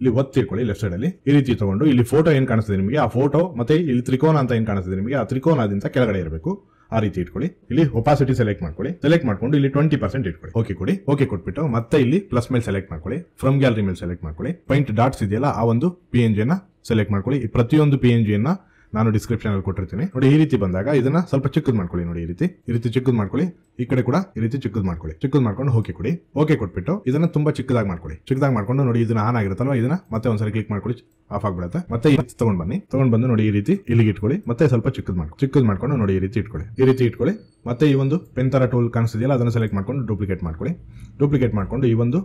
ಇಲ್ಲಿ ಒತ್ತಿರ್ಕೊಳ್ಳಿ ಲೆಫ್ಟ್ ಸೈಡ್ ಅಲ್ಲಿ ಈ ರೀತಿ ತಗೊಂಡು ಇಲ್ಲಿ ಫೋಟೋ ಏನ್ ಕಾಣಿಸ್ತದೆ ನಿಮಗೆ ಆ ಫೋಟೋ ಮತ್ತೆ ಇಲ್ಲಿ ತ್ರಿಕೋನ ಅಂತ ಏನ್ ಕಾಣಿಸ್ತದೆ ನಿಮಗೆ ಆ ತ್ರಿಕೋನದಿಂದ ಕೆಳಗಡೆ ಇರಬೇಕು ಆ ರೀತಿ ಇಟ್ಕೊಳ್ಳಿ ಇಲ್ಲಿ ಒಪಾಸಿಟಿ ಸೆಲೆಕ್ಟ್ ಮಾಡ್ಕೊಳ್ಳಿ ಸೆಲೆಕ್ಟ್ ಮಾಡ್ಕೊಂಡು ಇಲ್ಲಿ ಟ್ವೆಂಟಿ ಪರ್ಸೆಂಟ್ ಇಟ್ಕೊಳ್ಳಿ ಓಕೆ ಕೊಡಿ ಓಕೆ ಕೊಟ್ಬಿಟ್ಟು ಮತ್ತೆ ಇಲ್ಲಿ ಪ್ಲಸ್ ಮೇಲೆ ಸೆಲೆಕ್ಟ್ ಮಾಡ್ಕೊಳ್ಳಿ ಫ್ರಮ್ ಗ್ಯಾಲರಿ ಮೇಲೆ ಸೆಲೆಕ್ಟ್ ಮಾಡ್ಕೊಳ್ಳಿ ಪೈಂಟ್ ಡಾಟ್ಸ್ ಇದೆಯಲ್ಲ ಆ ಒಂದು ಪಿ ಎನ್ ಜಿ ನ ಸೆಲೆಕ್ಟ್ ಮಾಡ್ಕೊಳ್ಳಿ ಪ್ರತಿಯೊಂದು ಪಿ ಎನ್ ಜಿ ಅನ್ನು ನಾನು ಅಲ್ಲಿ ಕೊಟ್ಟಿರ್ತೀನಿ ನೋಡಿ ಈ ರೀತಿ ಬಂದಾಗ ಇದನ್ನ ಸ್ವಲ್ಪ ಚಿಕ್ಕದ್ ಮಾಡ್ಕೊಳ್ಳಿ ನೋಡಿ ಈ ರೀತಿ ಈ ರೀತಿ ಚಿಕ್ಕದ್ ಮಾಡ್ಕೊಳ್ಳಿ ಈ ಕಡೆ ಕೂಡ ಈ ರೀತಿ ಚಿಕ್ಕದ್ ಮಾಡ್ಕೊಳ್ಳಿ ಚಿಕ್ಕದ್ ಮಾಡ್ಕೊಂಡು ಹೋಗಿ ಕೊಡಿ ಓಕೆ ಕೊಟ್ಬಿಟ್ಟು ಇದನ್ನ ತುಂಬಾ ಚಿಕ್ಕದಾಗಿ ಮಾಡ್ಕೊಳ್ಳಿ ಚಿಕ್ಕದಾಗಿ ಮಾಡ್ಕೊಂಡು ನೋಡಿ ಇದನ್ನ ಆನ್ ಆಗಿರುತ್ತಲ್ವ ಇದನ್ನ ಮತ್ತೆ ಒಂದ್ಸರಿ ಕ್ಲಿಕ್ ಮಾಡ್ಕೊಳ್ಳಿ ಆಫ್ ಆಗ್ಬಿಡುತ್ತೆ ಮತ್ತೆ ತಗೊಂಡ್ ಬನ್ನಿ ತಗೊಂಡ್ ಬಂದು ನೋಡಿ ಈ ರೀತಿ ಇಲ್ಲಿಗೆ ಇಟ್ಕೊಳ್ಳಿ ಮತ್ತೆ ಸ್ವಲ್ಪ ಚಿಕ್ಕದ್ ಮಾಡ್ಕೊಳ್ಳಿ ಚಿಕ್ಕದ್ ಮಾಡ್ಕೊಂಡು ನೋಡಿ ಈ ರೀತಿ ಇಟ್ಕೊಳ್ಳಿ ಈ ರೀತಿ ಇಟ್ಕೊಳ್ಳಿ ಮತ್ತೆ ಈ ಒಂದು ಪೆನ್ ತರ ಟೂಲ್ ಕಾಣಿಸ್ತಿದೆಯಲ್ಲ ಅದನ್ನ ಸೆಲೆಕ್ಟ್ ಮಾಡ್ಕೊಂಡು ಡೂಪ್ಲಿಕೇಟ್ ಮಾಡ್ಕೊಳ್ಳಿ ಡೂಪ್ಲಿಕೇಟ್ ಮಾಡ್ಕೊಂಡು ಈ ಒಂದು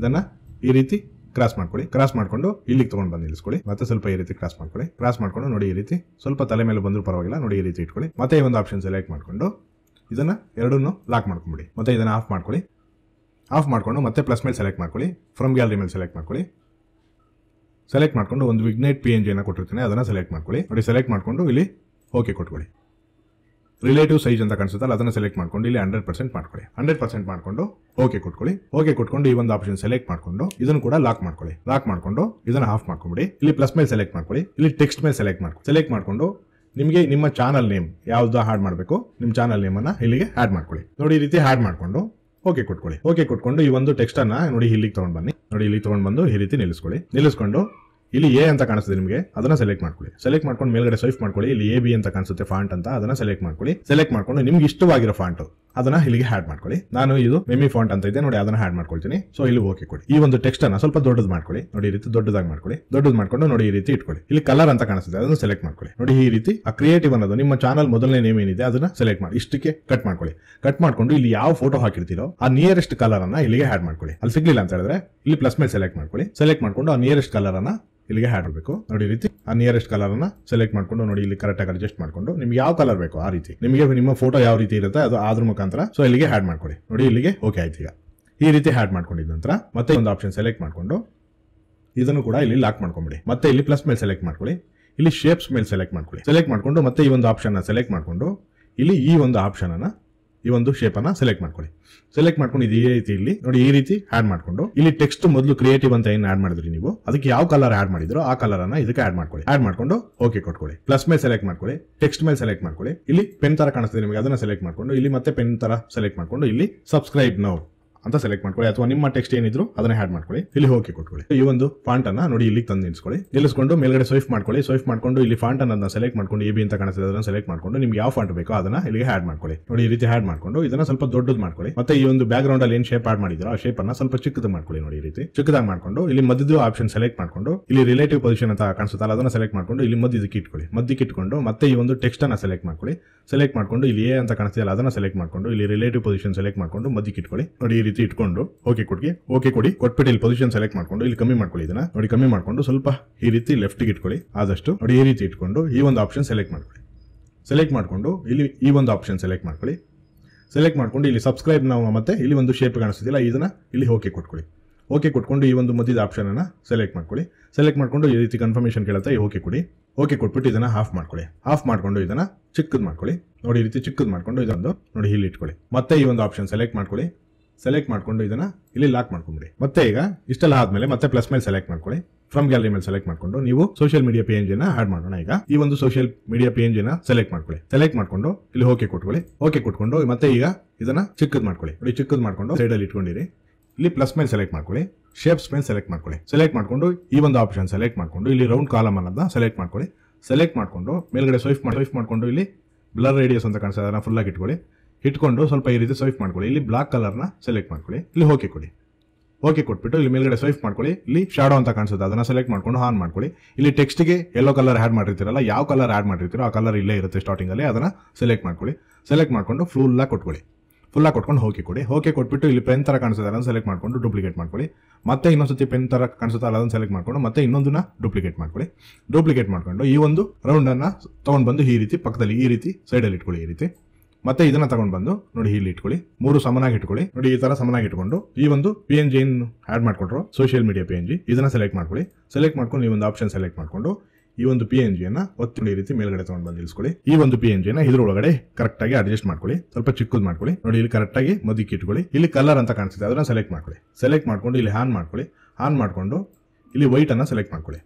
ಇದನ್ನ ಈ ರೀತಿ ಕ್ರಾಸ್ ಮಾಡ್ಕೊಳ್ಳಿ ಕ್ರಾಸ್ ಮಾಡ್ಕೊಂಡು ಇಲ್ಲಿಗೆ ತಗೊಂಡು ಬಂದು ನಿಲ್ಲಿಸ್ಕೊಳ್ಳಿ ಮತ್ತೆ ಸ್ವಲ್ಪ ಈ ರೀತಿ ಕ್ರಾಸ್ ಮಾಡ್ಕೊಳ್ಳಿ ಕ್ರಾಸ್ ಮಾಡ್ಕೊಂಡು ನೋಡಿ ಈ ರೀತಿ ಸ್ವಲ್ಪ ತಲೆ ಮೇಲೆ ಬಂದರೂ ಪರವಾಗಿಲ್ಲ ನೋಡಿ ಈ ರೀತಿ ಇಟ್ಕೊಳ್ಳಿ ಮತ್ತೆ ಈ ಒಂದು ಆಪ್ಷನ್ ಸೆಲೆಕ್ಟ್ ಮಾಡಿಕೊಂಡು ಇದನ್ನು ಎರಡನ್ನೂ ಲಾಕ್ ಮಾಡ್ಕೊಂಬಿಡಿ ಮತ್ತೆ ಇದನ್ನು ಆಫ್ ಮಾಡ್ಕೊಳ್ಳಿ ಆಫ್ ಮಾಡಿಕೊಂಡು ಮತ್ತೆ ಪ್ಲಸ್ ಮೇಲೆ ಸೆಲೆಕ್ಟ್ ಮಾಡ್ಕೊಳ್ಳಿ ಫ್ರಮ್ ಗ್ಯಾಲರಿ ಮೇಲೆ ಸೆಲೆಕ್ಟ್ ಮಾಡ್ಕೊಳ್ಳಿ ಸೆಲೆಕ್ಟ್ ಮಾಡಿಕೊಂಡು ಒಂದು ವಿಗ್ನೇಟ್ ಪಿ ಎನ್ ಜಿಯನ್ನು ಕೊಟ್ಟಿರ್ತೀನಿ ಅದನ್ನು ಸೆಲೆಕ್ಟ್ ಮಾಡ್ಕೊಳ್ಳಿ ನೋಡಿ ಸೆಲೆಕ್ಟ್ ಮಾಡಿಕೊಂಡು ಇಲ್ಲಿ ಓಕೆ ಕೊಟ್ಕೊಳ್ಳಿ ರಿಲೇಟಿವ್ ಸೈಜ್ ಅಂತ ಕಾಣಿಸುತ್ತಲ್ಲ ಅದನ್ನು ಸೆಲೆಕ್ಟ್ ಮಾಡ್ಕೊಂಡು ಇಲ್ಲಿ ಹಂಡ್ರೆಡ್ ಪರ್ಸೆಂಟ್ ಮಾಡ್ಕೊಳ್ಳಿ ಹಂಡ್ರೆಡ್ ಪರ್ಸೆಂಟ್ ಮಾಡ್ಕೊಂಡು ಓಕೆ ಕೊಟ್ಕೊಳ್ಳಿ ಓಕೆ ಕೊಟ್ಕೊಂಡು ಈ ಒಂದು ಆಪ್ಷನ್ ಸೆಲೆಕ್ಟ್ ಮಾಡ್ಕೊಂಡು ಇದನ್ನು ಕೂಡ ಲಾಕ್ ಮಾಡ್ಕೊಳ್ಳಿ ಲಾಕ್ ಮಾಡ್ಕೊಂಡು ಇದನ್ನು ಆಫ್ ಮಾಡ್ಕೊಂಬಿಡಿ ಇಲ್ಲಿ ಪ್ಲಸ್ ಮೇಲೆ ಸೆಲೆಕ್ಟ್ ಮಾಡ್ಕೊಳ್ಳಿ ಇಲ್ಲಿ ಟೆಕ್ಸ್ಟ್ ಮೇಲೆ ಸೆಲೆಕ್ಟ್ ಮಾಡ್ಕೊಳ್ಳಿ ಸೆಲೆಕ್ಟ್ ಮಾಡ್ಕೊಂಡು ನಿಮಗೆ ನಿಮ್ಮ ಚಾನಲ್ ನೇಮ್ ಯಾವ್ದು ಆ್ಯಡ್ ಮಾಡಬೇಕು ನಿಮ್ಮ ಚಾನಲ್ ನೇಮನ್ನು ಇಲ್ಲಿಗೆ ಆ್ಯಡ್ ಮಾಡ್ಕೊಳ್ಳಿ ನೋಡಿ ಈ ರೀತಿ ಆ್ಯಡ್ ಮಾಡಿಕೊಂಡು ಓಕೆ ಕೊಟ್ಕೊಳ್ಳಿ ಓಕೆ ಕೊಟ್ಕೊಂಡು ಈ ಒಂದು ಟೆಕ್ಸ್ಟ್ ಅನ್ನ ನೋಡಿ ಇಲ್ಲಿಗೆ ತಗೊಂಡ್ ಬನ್ನಿ ನೋಡಿ ಇಲ್ಲಿಗೆ ತಗೊಂಡ್ ಬಂದು ಈ ರೀತಿ ನಿಲ್ಲಿಸ್ಕೊಳ್ಳಿ ನಿಲ್ಲಿಸ್ಕೊಂಡು ಇಲ್ಲಿ ಎ ಅಂತ ಕಾಣಿಸುತ್ತೆ ನಿಮಗೆ ಅದನ್ನ ಸೆಲೆಕ್ಟ್ ಮಾಡ್ಕೊಳ್ಳಿ ಸೆಲೆಕ್ಟ್ ಮಾಡ್ಕೊಂಡು ಮೇಲ್ಗಡೆ ಸ್ವೈಪ್ ಮಾಡ್ಕೊಳ್ಳಿ ಇಲ್ಲಿ ಎ ಬಿ ಅಂತ ಕಾಣಿಸುತ್ತೆ ಫಾಂಟ್ ಅಂತ ಅದನ್ನ ಸೆಲೆಕ್ಟ್ ಮಾಡ್ಕೊಳ್ಳಿ ಸೆಲೆಕ್ಟ್ ಮಾಡ್ಕೊಂಡು ನಿಮ್ಗೆ ಇಷ್ಟವಾಗಿರೋ ಫಾಂಟ್ ಅದನ್ನ ಇಲ್ಲಿಗೆ ಹ್ಯಾಡ್ ಮಾಡ್ಕೊಳ್ಳಿ ನಾನು ಇದು ಮೆಮಿ ಫಾಂಟ್ ಅಂತ ಇದೆ ನೋಡಿ ಅದನ್ನ ಹ್ಯಾಡ್ ಮಾಡ್ಕೊಳ್ತೀನಿ ಸೊ ಇಲ್ಲಿ ಓಕೆ ಕೊಡಿ ಈ ಒಂದು ಟೆಕ್ಸ್ಟ್ ಅನ್ನ ಸ್ವಲ್ಪ ದೊಡ್ಡದು ಮಾಡ್ಕೊಳ್ಳಿ ನೋಡಿ ಈ ರೀತಿ ದೊಡ್ಡದಾಗಿ ಮಾಡ್ಕೊಳ್ಳಿ ದೊಡ್ಡದು ಮಾಡ್ಕೊಂಡು ನೋಡಿ ಈ ರೀತಿ ಇಟ್ಕೊಳ್ಳಿ ಇಲ್ಲಿ ಕಲರ್ ಅಂತ ಕಾಣಿಸುತ್ತೆ ಅದನ್ನು ಸೆಲೆಕ್ಟ್ ಮಾಡ್ಕೊಳ್ಳಿ ನೋಡಿ ಈ ರೀತಿ ಆ ಕ್ರಿಯೇಟಿವ್ ಅನ್ನೋದು ನಿಮ್ಮ ಚಾನಲ್ ಮೊದಲನೇ ನೇಮ್ ಏನಿದೆ ಅದನ್ನ ಸೆಲೆಕ್ಟ್ ಮಾಡಿ ಇಷ್ಟಕ್ಕೆ ಕಟ್ ಮಾಡ್ಕೊಳ್ಳಿ ಕಟ್ ಮಾಡ್ಕೊಂಡು ಇಲ್ಲಿ ಯಾವ ಫೋಟೋ ಹಾಕಿರ್ತೀರೋ ಆ ನಿಯರೆಸ್ಟ್ ಕಲರ್ ಅನ್ನ ಇಲ್ಲಿಗೆ ಹ್ಯಾಡ್ ಮಾಡ್ಕೊಳ್ಳಿ ಅಲ್ಲಿ ಸಿಗ್ಲಿಲ್ಲ ಅಂತ ಹೇಳಿದ್ರೆ ಇಲ್ಲಿ ಪ್ಲಸ್ ಮೇಲೆ ಸೆಲೆಕ್ಟ್ ಮಾಡ್ಕೊಳ್ಳಿ ಸೆಲೆಕ್ಟ್ ಮಾಡ್ಕೊಂಡು ಆ ನಿಯರೆಸ್ಟ್ ಕಲರ್ ಅನ್ನ ಇಲ್ಲಿಗೆ ಹ್ಯಾಡ್ ಮಾಡಬೇಕು ನೋಡಿ ರೀತಿ ಆ ನಿಯರೆಸ್ಟ್ ಕಲರ್ ಅನ್ನ ಸೆಲೆಕ್ಟ್ ಮಾಡ್ಕೊಂಡು ನೋಡಿ ಇಲ್ಲಿ ಕರೆಕ್ಟ್ ಆಗಿ ಅಡ್ಜಸ್ಟ್ ಮಾಡ್ಕೊಂಡು ನಿಮ್ಗೆ ಯಾವ ಕಲರ್ ಬೇಕು ಆ ರೀತಿ ನಿಮಗೆ ನಿಮ್ಮ ಫೋಟೋ ಯಾವ ರೀತಿ ಇರುತ್ತೆ ಅದು ಅದ್ರ ಮುಖಾಂತರ ನಂತರ ಸೊ ಇಲ್ಲಿಗೆ ಹ್ಯಾಡ್ ಮಾಡ್ಕೊಳ್ಳಿ ನೋಡಿ ಇಲ್ಲಿಗೆ ಓಕೆ ಆಯ್ತು ಈಗ ಈ ರೀತಿ ಹ್ಯಾಡ್ ಮಾಡ್ಕೊಂಡಿದ ನಂತರ ಮತ್ತೆ ಒಂದು ಆಪ್ಷನ್ ಸೆಲೆಕ್ಟ್ ಮಾಡಿಕೊಂಡು ಇದನ್ನು ಕೂಡ ಇಲ್ಲಿ ಲಾಕ್ ಮಾಡ್ಕೊಂಬಿಡಿ ಮತ್ತೆ ಇಲ್ಲಿ ಪ್ಲಸ್ ಮೇಲೆ ಸೆಲೆಕ್ಟ್ ಮಾಡ್ಕೊಳ್ಳಿ ಇಲ್ಲಿ ಶೇಪ್ಸ್ ಮೇಲೆ ಸೆಲೆಕ್ಟ್ ಮಾಡ್ಕೊಳ್ಳಿ ಸೆಲೆಕ್ಟ್ ಮಾಡಿಕೊಂಡು ಮತ್ತೆ ಈ ಒಂದು ಆಪ್ಷನ್ನ ಸೆಲೆಕ್ಟ್ ಮಾಡಿಕೊಂಡು ಇಲ್ಲಿ ಈ ಒಂದು ಆಪ್ಷನನ್ನು ಈ ಒಂದು ಶೇಪನ್ನು ಸೆಲೆಕ್ಟ್ ಮಾಡ್ಕೊಳ್ಳಿ ಸೆಲೆಕ್ಟ್ ಮಾಡ್ಕೊಂಡು ಇದೇ ರೀತಿ ಇಲ್ಲಿ ನೋಡಿ ಈ ರೀತಿ ಆಡ್ ಮಾಡ್ಕೊಂಡು ಇಲ್ಲಿ ಟೆಕ್ಸ್ಟ್ ಮೊದಲು ಕ್ರಿಯೇಟಿವ್ ಅಂತ ಏನು ಆಡ್ ಮಾಡಿದ್ರಿ ನೀವು ಅದಕ್ಕೆ ಯಾವ ಕಲರ್ ಆಡ್ ಮಾಡಿದ್ರು ಆ ಕಲರ್ ಅನ್ನ ಇದಕ್ಕೆ ಆಡ್ ಮಾಡ್ಕೊಳ್ಳಿ ಆಡ್ ಮಾಡ್ಕೊಂಡು ಓಕೆ ಕೊಟ್ಕೊಳ್ಳಿ ಪ್ಲಸ್ ಮೇಲೆ ಸೆಲೆಕ್ಟ್ ಮಾಡ್ಕೊಳ್ಳಿ ಟೆಕ್ಸ್ಟ್ ಮೇಲೆ ಸೆಲೆಕ್ಟ್ ಮಾಡ್ಕೊಳ್ಳಿ ಇಲ್ಲಿ ಪೆನ್ ತರ ಕಾಣಿಸ್ತದೆ ನಿಮಗೆ ಅದನ್ನ ಸೆಲೆಕ್ಟ್ ಮಾಡ್ಕೊಂಡು ಇಲ್ಲಿ ಮತ್ತೆ ಪೆನ್ ತರ ಸೆಲೆಕ್ಟ್ ಮಾಡ್ಕೊಂಡು ಇಲ್ಲಿ ಸಬ್ಸ್ಕ್ರೈಬ್ ನೋಡ್ ಅಂತ ಸೆಲೆಕ್ಟ್ ಮಾಡ್ಕೊಳ್ಳಿ ಅಥವಾ ನಿಮ್ಮ ಟೆಕ್ಸ್ಟ್ ಏನಿದ್ರು ಅದನ್ನ ಹ್ಯಾಡ್ ಮಾಡ್ಕೊಳ್ಳಿ ಇಲ್ಲಿ ಹೋಗಿ ಕೊಟ್ಕೊಳ್ಳಿ ಈ ಒಂದು ಫಾಂಟ್ ಅನ್ನ ನೋಡಿ ಇಲ್ಲಿ ತಂದು ನಿಲ್ಸ್ಕೊಳ್ಳಿ ನಿಲ್ಲಿಸ್ಕೊಂಡು ಮೇಲ್ಗಡೆ ಸ್ವೈಪ್ ಮಾಡ್ಕೊಳ್ಳಿ ಸ್ವೈಪ್ ಮಾಡ್ಕೊಂಡು ಇಲ್ಲಿ ಫಾಂಟ್ ಅನ್ನ ಸೆಲೆಕ್ಟ್ ಮಾಡ್ಕೊಂಡು ಎ ಬಿ ಅಂತ ಕಾಣಿಸ್ತದೆ ಅದನ್ನ ಸೆಲೆಕ್ಟ್ ಮಾಡ್ಕೊಂಡು ನಿಮ್ಗೆ ಯಾವ ಫಾಂಟ್ ಬೇಕೋ ಅದನ್ನ ಇಲ್ಲಿಗೆ ಹ್ಯಾಡ್ ಮಾಡ್ಕೊಳ್ಳಿ ನೋಡಿ ಈ ರೀತಿ ಹ್ಯಾಡ್ ಮಾಡ್ಕೊಂಡು ಇದನ್ನ ಸ್ವಲ್ಪ ದೊಡ್ಡದು ಮಾಡ್ಕೊಳ್ಳಿ ಮತ್ತೆ ಈ ಒಂದು ಬ್ಯಾಕ್ ಗ್ರೌಂಡ್ ಅಲ್ಲಿ ಏನ್ ಶೇಪ್ ಆಡ್ ಮಾಡಿದ್ರು ಆ ಶೇಪ್ ಅನ್ನ ಸ್ವಲ್ಪ ಚಿಕ್ಕದು ಮಾಡ್ಕೊಳ್ಳಿ ನೋಡಿ ಈ ರೀತಿ ಚಿಕ್ಕದಾಗಿ ಮಾಡ್ಕೊಂಡು ಇಲ್ಲಿ ಮದ್ದು ಆಪ್ಷನ್ ಸೆಲೆಕ್ಟ್ ಮಾಡ್ಕೊಂಡು ಇಲ್ಲಿ ರಿಲೇಟಿವ್ ಪೊಸಿಷನ್ ಅಂತ ಕಾಣಿಸುತ್ತಲ್ಲ ಅದನ್ನ ಸೆಲೆಕ್ಟ್ ಮಾಡ್ಕೊಂಡು ಇಲ್ಲಿ ಮದ್ದು ಇದಕ್ಕೆ ಇಟ್ಕೊಳ್ಳಿ ಮಧ್ಯಕ್ಕೆ ಇಟ್ಕೊಂಡು ಮತ್ತೆ ಈ ಒಂದು ಟೆಕ್ಸ್ಟ್ ಅನ್ನ ಸೆಲೆಕ್ಟ್ ಮಾಡ್ಕೊಳ್ಳಿ ಸೆಲೆಕ್ಟ್ ಮಾಡ್ಕೊಂಡು ಇಲ್ಲಿ ಎ ಅಂತ ಕಾಣಿಸ್ತಿಲ್ಲ ಅದನ್ನ ಸೆಲೆಕ್ಟ್ ಮಾಡ್ಕೊಂಡು ಇಲ್ಲಿ ರಿಲೇಟಿವ್ ಪೊಸಿಷನ್ ಸೆಲೆಕ್ಟ್ ಮಾಡ್ಕೊಂಡು ಮದ್ದಕ್ಕೆ ಇಟ್ಕೊಳ್ಳಿ ನೋಡಿ ರೀತಿ ಇಟ್ಕೊಂಡು ಓಕೆ ಕೊಡ್ಗೆ ಓಕೆ ಕೊಡಿ ಕೊಟ್ಬಿಟ್ಟು ಇಲ್ಲಿ ಪೊಸಿಷನ್ ಸೆಲೆಕ್ಟ್ ಮಾಡ್ಕೊಂಡು ಇಲ್ಲಿ ಕಮ್ಮಿ ಮಾಡ್ಕೊಳ್ಳಿ ಇದನ್ನ ನೋಡಿ ಕಮ್ಮಿ ಮಾಡ್ಕೊಂಡು ಸ್ವಲ್ಪ ಈ ರೀತಿ ಲೆಫ್ಟಿಗೆ ಇಟ್ಕೊಳ್ಳಿ ಆದಷ್ಟು ನೋಡಿ ಈ ರೀತಿ ಇಟ್ಕೊಂಡು ಈ ಒಂದು ಆಪ್ಷನ್ ಸೆಲೆಕ್ಟ್ ಮಾಡ್ಕೊಳ್ಳಿ ಸೆಲೆಕ್ಟ್ ಮಾಡಿಕೊಂಡು ಇಲ್ಲಿ ಈ ಒಂದು ಆಪ್ಷನ್ ಸೆಲೆಕ್ಟ್ ಮಾಡ್ಕೊಳ್ಳಿ ಸೆಲೆಕ್ಟ್ ಮಾಡ್ಕೊಂಡು ಇಲ್ಲಿ ಸಬ್ಸ್ಕ್ರೈಬ್ ನಾವು ಮತ್ತೆ ಇಲ್ಲಿ ಒಂದು ಶೇಪ್ ಕಾಣಿಸ್ತಿಲ್ಲ ಇದನ್ನು ಇಲ್ಲಿ ಓಕೆ ಕೊಟ್ಕೊಳ್ಳಿ ಓಕೆ ಕೊಟ್ಕೊಂಡು ಈ ಒಂದು ಮಧ್ಯದ ಆಪ್ಷನನ್ನು ಸೆಲೆಕ್ಟ್ ಮಾಡ್ಕೊಳ್ಳಿ ಸೆಲೆಕ್ಟ್ ಮಾಡ್ಕೊಂಡು ಈ ರೀತಿ ಕನ್ಫರ್ಮೇಷನ್ ಕೇಳುತ್ತೆ ಓಕೆ ಕೊಡಿ ಓಕೆ ಕೊಟ್ಬಿಟ್ಟು ಇದನ್ನು ಆಫ್ ಮಾಡ್ಕೊಳ್ಳಿ ಆಫ್ ಮಾಡಿಕೊಂಡು ಇದನ್ನು ಚಿಕ್ಕದು ಮಾಡ್ಕೊಳ್ಳಿ ನೋಡಿ ಈ ರೀತಿ ಚಿಕ್ಕದು ಮಾಡ್ಕೊಂಡು ಇದೊಂದು ನೋಡಿ ಇಲ್ಲಿ ಇಟ್ಕೊಳ್ಳಿ ಮತ್ತೆ ಈ ಒಂದು ಆಪ್ಷನ್ ಸೆಲೆಕ್ಟ್ ಮಾಡ್ಕೊಳ್ಳಿ ಸೆಲೆಕ್ಟ್ ಮಾಡ್ಕೊಂಡು ಇದನ್ನು ಇಲ್ಲಿ ಲಾಕ್ ಮಾಡ್ಕೊಂಬಿಡಿ ಮತ್ತೆ ಈಗ ಇಷ್ಟೆಲ್ಲ ಆದಮೇಲೆ ಮತ್ತೆ ಪ್ಲಸ್ ಮೇಲೆ ಸೆಲೆಕ್ಟ್ ಮಾಡ್ಕೊಳ್ಳಿ ಫ್ರಮ್ ಗ್ಯಾಲರಿ ಮೇಲೆ ಸೆಲೆಕ್ಟ್ ಮಾಡ್ಕೊಂಡು ನೀವು social media P N add ಮಾಡೋಣ ಈಗ ಈ ಒಂದು social media P N select ಮಾಡ್ಕೊಳ್ಳಿ ಸೆಲೆಕ್ಟ್ ಮಾಡ್ಕೊಂಡು ಇಲ್ಲಿ ಓಕೆ ಕೊಟ್ಕೊಳ್ಳಿ ಓಕೆ ಕೊಟ್ಕೊಂಡು ಮತ್ತೆ ಈಗ ಇದನ್ನ ಚಿಕ್ಕದ್ ಮಾಡ್ಕೊಳ್ಳಿ ನೋಡಿ ಚಿಕ್ಕದ್ ಮಾಡ್ಕೊಂಡು ಸೈಡಲ್ಲಿ ಇಟ್ಕೊಂಡಿರಿ ಇಲ್ಲಿ ಪ್ಲಸ್ ಮೇಲೆ ಸೆಲೆಕ್ಟ್ ಮಾಡ್ಕೊಳ್ಳಿ ಶೇಪ್ಸ್ ಮೇಲೆ ಸೆಲೆಕ್ಟ್ ಮಾಡ್ಕೊಳ್ಳಿ ಸೆಲೆಕ್ಟ್ ಮಾಡ್ಕೊಂಡು ಈ ಒಂದು ಆಪ್ಷನ್ ಸೆಲೆಕ್ಟ್ ಮಾಡ್ಕೊಂಡು ಇಲ್ಲಿ ರೌಂಡ್ ಕಾಲಮ್ ಅನ್ನೋದನ್ನ ಸೆಲೆಕ್ಟ್ ಮಾಡ್ಕೊಳ್ಳಿ ಸೆಲೆಕ್ಟ್ ಮಾಡ್ಕೊಂಡು ಮೇಲ್ಗಡೆ ಸ್ವೈಫ್ ಮಾಡಿ ಸ್ವೈಪ್ ಮಾಡ್ಕೊಂಡು ಇಲ್ಲಿ ಬ್ಲರ್ ರೇಡಿಯಸ್ ಅಂತ ಕಾಣಿಸೋದನ್ನ ಫುಲ್ ಆಗಿ ಇಟ್ಕೊಳ್ಳಿ ಇಟ್ಕೊಂಡು ಸ್ವಲ್ಪ ಈ ರೀತಿ ಸ್ವೈಪ್ ಮಾಡ್ಕೊಳ್ಳಿ ಇಲ್ಲಿ ಬ್ಲಾಕ್ ಕಲರ್ನ ಸೆಲೆಕ್ಟ್ ಮಾಡ್ಕೊಳ್ಳಿ ಇಲ್ಲಿ ಓಕೆ ಕೊಡಿ ಓಕೆ ಕೊಟ್ಬಿಟ್ಟು ಇಲ್ಲಿ ಮೇಲ್ಗಡೆ ಸ್ವೈಪ್ ಮಾಡ್ಕೊಳ್ಳಿ ಇಲ್ಲಿ ಶಾಡೋ ಅಂತ ಕಾಣಿಸುತ್ತೆ ಅದನ್ನು ಸೆಲೆಕ್ಟ್ ಮಾಡ್ಕೊಂಡು ಆನ್ ಮಾಡ್ಕೊಳ್ಳಿ ಇಲ್ಲಿ ಟೆಕ್ಸ್ಟ್ಗೆ ಎಲ್ಲೋ ಕಲರ್ ಆ್ಯಡ್ ಮಾಡಿರ್ತೀರಲ್ಲ ಯಾವ ಕಲರ್ ಆ್ಯಡ್ ಮಾಡಿರ್ತೀರೋ ಆ ಕಲರ್ ಇಲ್ಲೇ ಇರುತ್ತೆ ಸ್ಟಾರ್ಟಿಂಗಲ್ಲಿ ಅದನ್ನು ಸೆಲೆಕ್ಟ್ ಮಾಡ್ಕೊಳ್ಳಿ ಸೆಲೆಕ್ಟ್ ಮಾಡಿಕೊಂಡು ಫುಲ್ಲಾಗಿ ಕೊಟ್ಕೊಳ್ಳಿ ಫುಲ್ಲಾಗಿ ಕೊಟ್ಕೊಂಡು ಹೋಗಿ ಕೊಡಿ ಓಕೆ ಕೊಟ್ಬಿಟ್ಟು ಇಲ್ಲಿ ಪೆನ್ ಥರ ಕಾಣಿಸುತ್ತೆ ಅದನ್ನು ಸೆಲೆಕ್ಟ್ ಮಾಡಿಕೊಂಡು ಡೂಪ್ಲಿಕೇಟ್ ಮಾಡ್ಕೊಳ್ಳಿ ಮತ್ತೆ ಇನ್ನೊಂದು ಸತಿ ಪೆನ್ ಥರ ಕಾಣಿಸುತ್ತೆ ಅದನ್ನು ಸೆಲೆಕ್ಟ್ ಮಾಡಿಕೊಂಡು ಮತ್ತೆ ಇನ್ನೊಂದನ್ನ ಡೂಪ್ಲಿಕೇಟ್ ಮಾಡ್ಕೊಳ್ಳಿ ಡೂಪ್ಲಿಕೇಟ್ ಮಾಡಿಕೊಂಡು ಈ ಒಂದು ರೌಂಡನ್ನು ತೊಗೊಂಡು ಬಂದು ಈ ರೀತಿ ಪಕ್ಕದಲ್ಲಿ ಈ ರೀತಿ ಸೈಡಲ್ಲಿ ಇಟ್ಕೊಳ್ಳಿ ಈ ರೀತಿ ಮತ್ತೆ ಇದನ್ನ ತಗೊಂಡ್ ಬಂದು ನೋಡಿ ಇಲ್ಲಿ ಇಟ್ಕೊಳ್ಳಿ ಮೂರು ಸಮನಾಗಿ ಇಟ್ಕೊಳ್ಳಿ ನೋಡಿ ಈ ತರ ಸಮನಾಗಿ ಇಟ್ಕೊಂಡು ಈ ಒಂದು ಪಿ ಎನ್ ಜಿ ಆಡ್ ಮಾಡ್ಕೊಂಡ್ರು social media P N G ಇದನ್ನ ಸೆಲೆಕ್ಟ್ ಮಾಡ್ಕೊಳ್ಳಿ ಸೆಲೆಕ್ಟ್ ಮಾಡ್ಕೊಂಡು ಈ ಒಂದು ಆಪ್ಷನ್ ಸೆಲೆಕ್ಟ್ ಮಾಡ್ಕೊಂಡು ಈ ಒಂದು ಪಿ ಎನ್ ಜಿಯನ್ನು ಒತ್ತಿ ಈ ರೀತಿ ಮೇಲ್ಗಡೆ ತಗೊಂಡ್ ಬಂದು ಇಳಿಸ್ಕೊಳ್ಳಿ ಈ ಒಂದು ಪಿ ಎನ್ ಜಿನ ಇದ್ರೊಳಗಡೆ ಕರೆಕ್ಟ್ ಆಗಿ ಅಡ್ಜಸ್ಟ್ ಮಾಡ್ಕೊಳ್ಳಿ ಸ್ವಲ್ಪ ಚಿಕ್ಕದ್ ಮಾಡ್ಕೊಳ್ಳಿ ನೋಡಿ ಇಲ್ಲಿ ಕರೆಕ್ಟ್ ಆಗಿ ಇಟ್ಕೊಳ್ಳಿ ಇಲ್ಲಿ ಕಲರ್ ಅಂತ ಕಾಣಿಸುತ್ತೆ ಅದನ್ನ ಸೆಲೆಕ್ಟ್ ಮಾಡ್ಕೊಳ್ಳಿ ಸೆಲೆಕ್ಟ್ ಮಾಡ್ಕೊಂಡು ಇಲ್ಲಿ ಆನ್ ಮಾಡ್ಕೊಳ್ಳಿ ಆನ್ ಮಾಡ್ಕೊಂಡು ಇಲ್ಲಿ ವೈಟ್ ಅನ್ನ ಸೆಲೆಕ್ಟ್ ಮಾಡ್ಕೊಳ್ಳಿ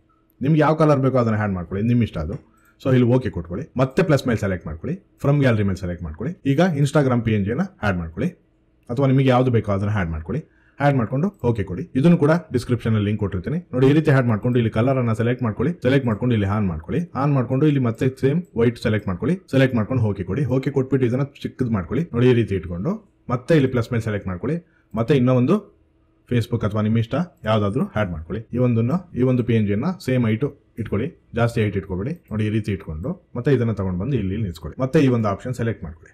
ನಿಮ್ಗೆ ಯಾವ ಕಲರ್ ಬೇಕೋ ಅದನ್ನ ಹ್ಯಾಡ್ ಮಾಡ್ಕೊಳ್ಳಿ ನಿಮ್ಮ ಇಷ್ಟ ಅದು ಸೊ ಇಲ್ಲಿ ಓಕೆ ಕೊಟ್ಕೊಳ್ಳಿ ಮತ್ತೆ ಪ್ಲಸ್ ಮೇಲೆ ಸೆಲೆಕ್ಟ್ ಮಾಡ್ಕೊಳ್ಳಿ ಫ್ರಮ್ ಗ್ಯಾಲರಿ ಮೇಲೆ ಸೆಲೆಕ್ಟ್ ಮಾಡ್ಕೊಳ್ಳಿ ಈಗ ಇನ್ಸ್ಟಾಗ್ರಾಮ್ ಪಿ ಎನ್ ಜಿನ ಆ್ಯಡ್ ಮಾಡ್ಕೊಳ್ಳಿ ಅಥವಾ ನಿಮಗೆ ಯಾವುದು ಬೇಕೋ ಅದನ್ನು ಆ್ಯಡ್ ಮಾಡ್ಕೊಳ್ಳಿ ಆ್ಯಡ್ ಮಾಡ್ಕೊಂಡು ಓಕೆ ಕೊಡಿ ಇದನ್ನು ಕೂಡ ಡಿಸ್ಕ್ರಿಪ್ಷನ್ ಲಿಂಕ್ ಕೊಟ್ಟಿರ್ತೀನಿ ನೋಡಿ ಈ ರೀತಿ ಆ್ಯಡ್ ಮಾಡ್ಕೊಂಡು ಇಲ್ಲಿ ಕಲರ್ ಅನ್ನ ಸೆಲೆಕ್ಟ್ ಮಾಡ್ಕೊಳ್ಳಿ ಸೆಲೆಕ್ಟ್ ಮಾಡ್ಕೊಂಡು ಇಲ್ಲಿ ಆನ್ ಮಾಡ್ಕೊಳ್ಳಿ ಆನ್ ಮಾಡ್ಕೊಂಡು ಇಲ್ಲಿ ಮತ್ತೆ ಸೇಮ್ ವೈಟ್ ಸೆಲೆಕ್ಟ್ ಮಾಡ್ಕೊಳ್ಳಿ ಸೆಲೆಕ್ಟ್ ಮಾಡ್ಕೊಂಡು ಓಕೆ ಕೊಡಿ ಓಕೆ ಕೊಟ್ಬಿಟ್ಟು ಇದನ್ನ ಚಿಕ್ಕದ್ ಮಾಡ್ಕೊಳ್ಳಿ ನೋಡಿ ಈ ರೀತಿ ಇಟ್ಕೊಂಡು ಮತ್ತೆ ಇಲ್ಲಿ ಪ್ಲಸ್ ಮೇಲೆ ಸೆಲೆಕ್ಟ್ ಮಾಡ್ಕೊಳ್ಳಿ ಮತ್ತೆ ಇನ್ನೊಂದು ಫೇಸ್ಬುಕ್ ಅಥವಾ ನಿಮ್ಮ ಇಷ್ಟ ಯಾವುದಾದ್ರೂ ಆ್ಯಡ್ ಮಾಡ್ಕೊಳ್ಳಿ ಈ ಒಂದನ್ನು ಈ ಒಂದು ಪಿ ಎನ್ ಜಿಯನ್ನು ಸೇಮ್ ಐಟು ಇಟ್ಕೊಳ್ಳಿ ಜಾಸ್ತಿ ಹೈಟ್ ಇಟ್ಕೊಬೇಡಿ ನೋಡಿ ಈ ರೀತಿ ಇಟ್ಕೊಂಡು ಮತ್ತೆ ಇದನ್ನು ತೊಗೊಂಡು ಬಂದು ಇಲ್ಲಿ ನಿಲ್ಲಿಸ್ಕೊಳ್ಳಿ ಮತ್ತೆ ಈ ಒಂದು ಆಪ್ಷನ್ ಸೆಲೆಕ್ಟ್ ಮಾಡ್ಕೊಳ್ಳಿ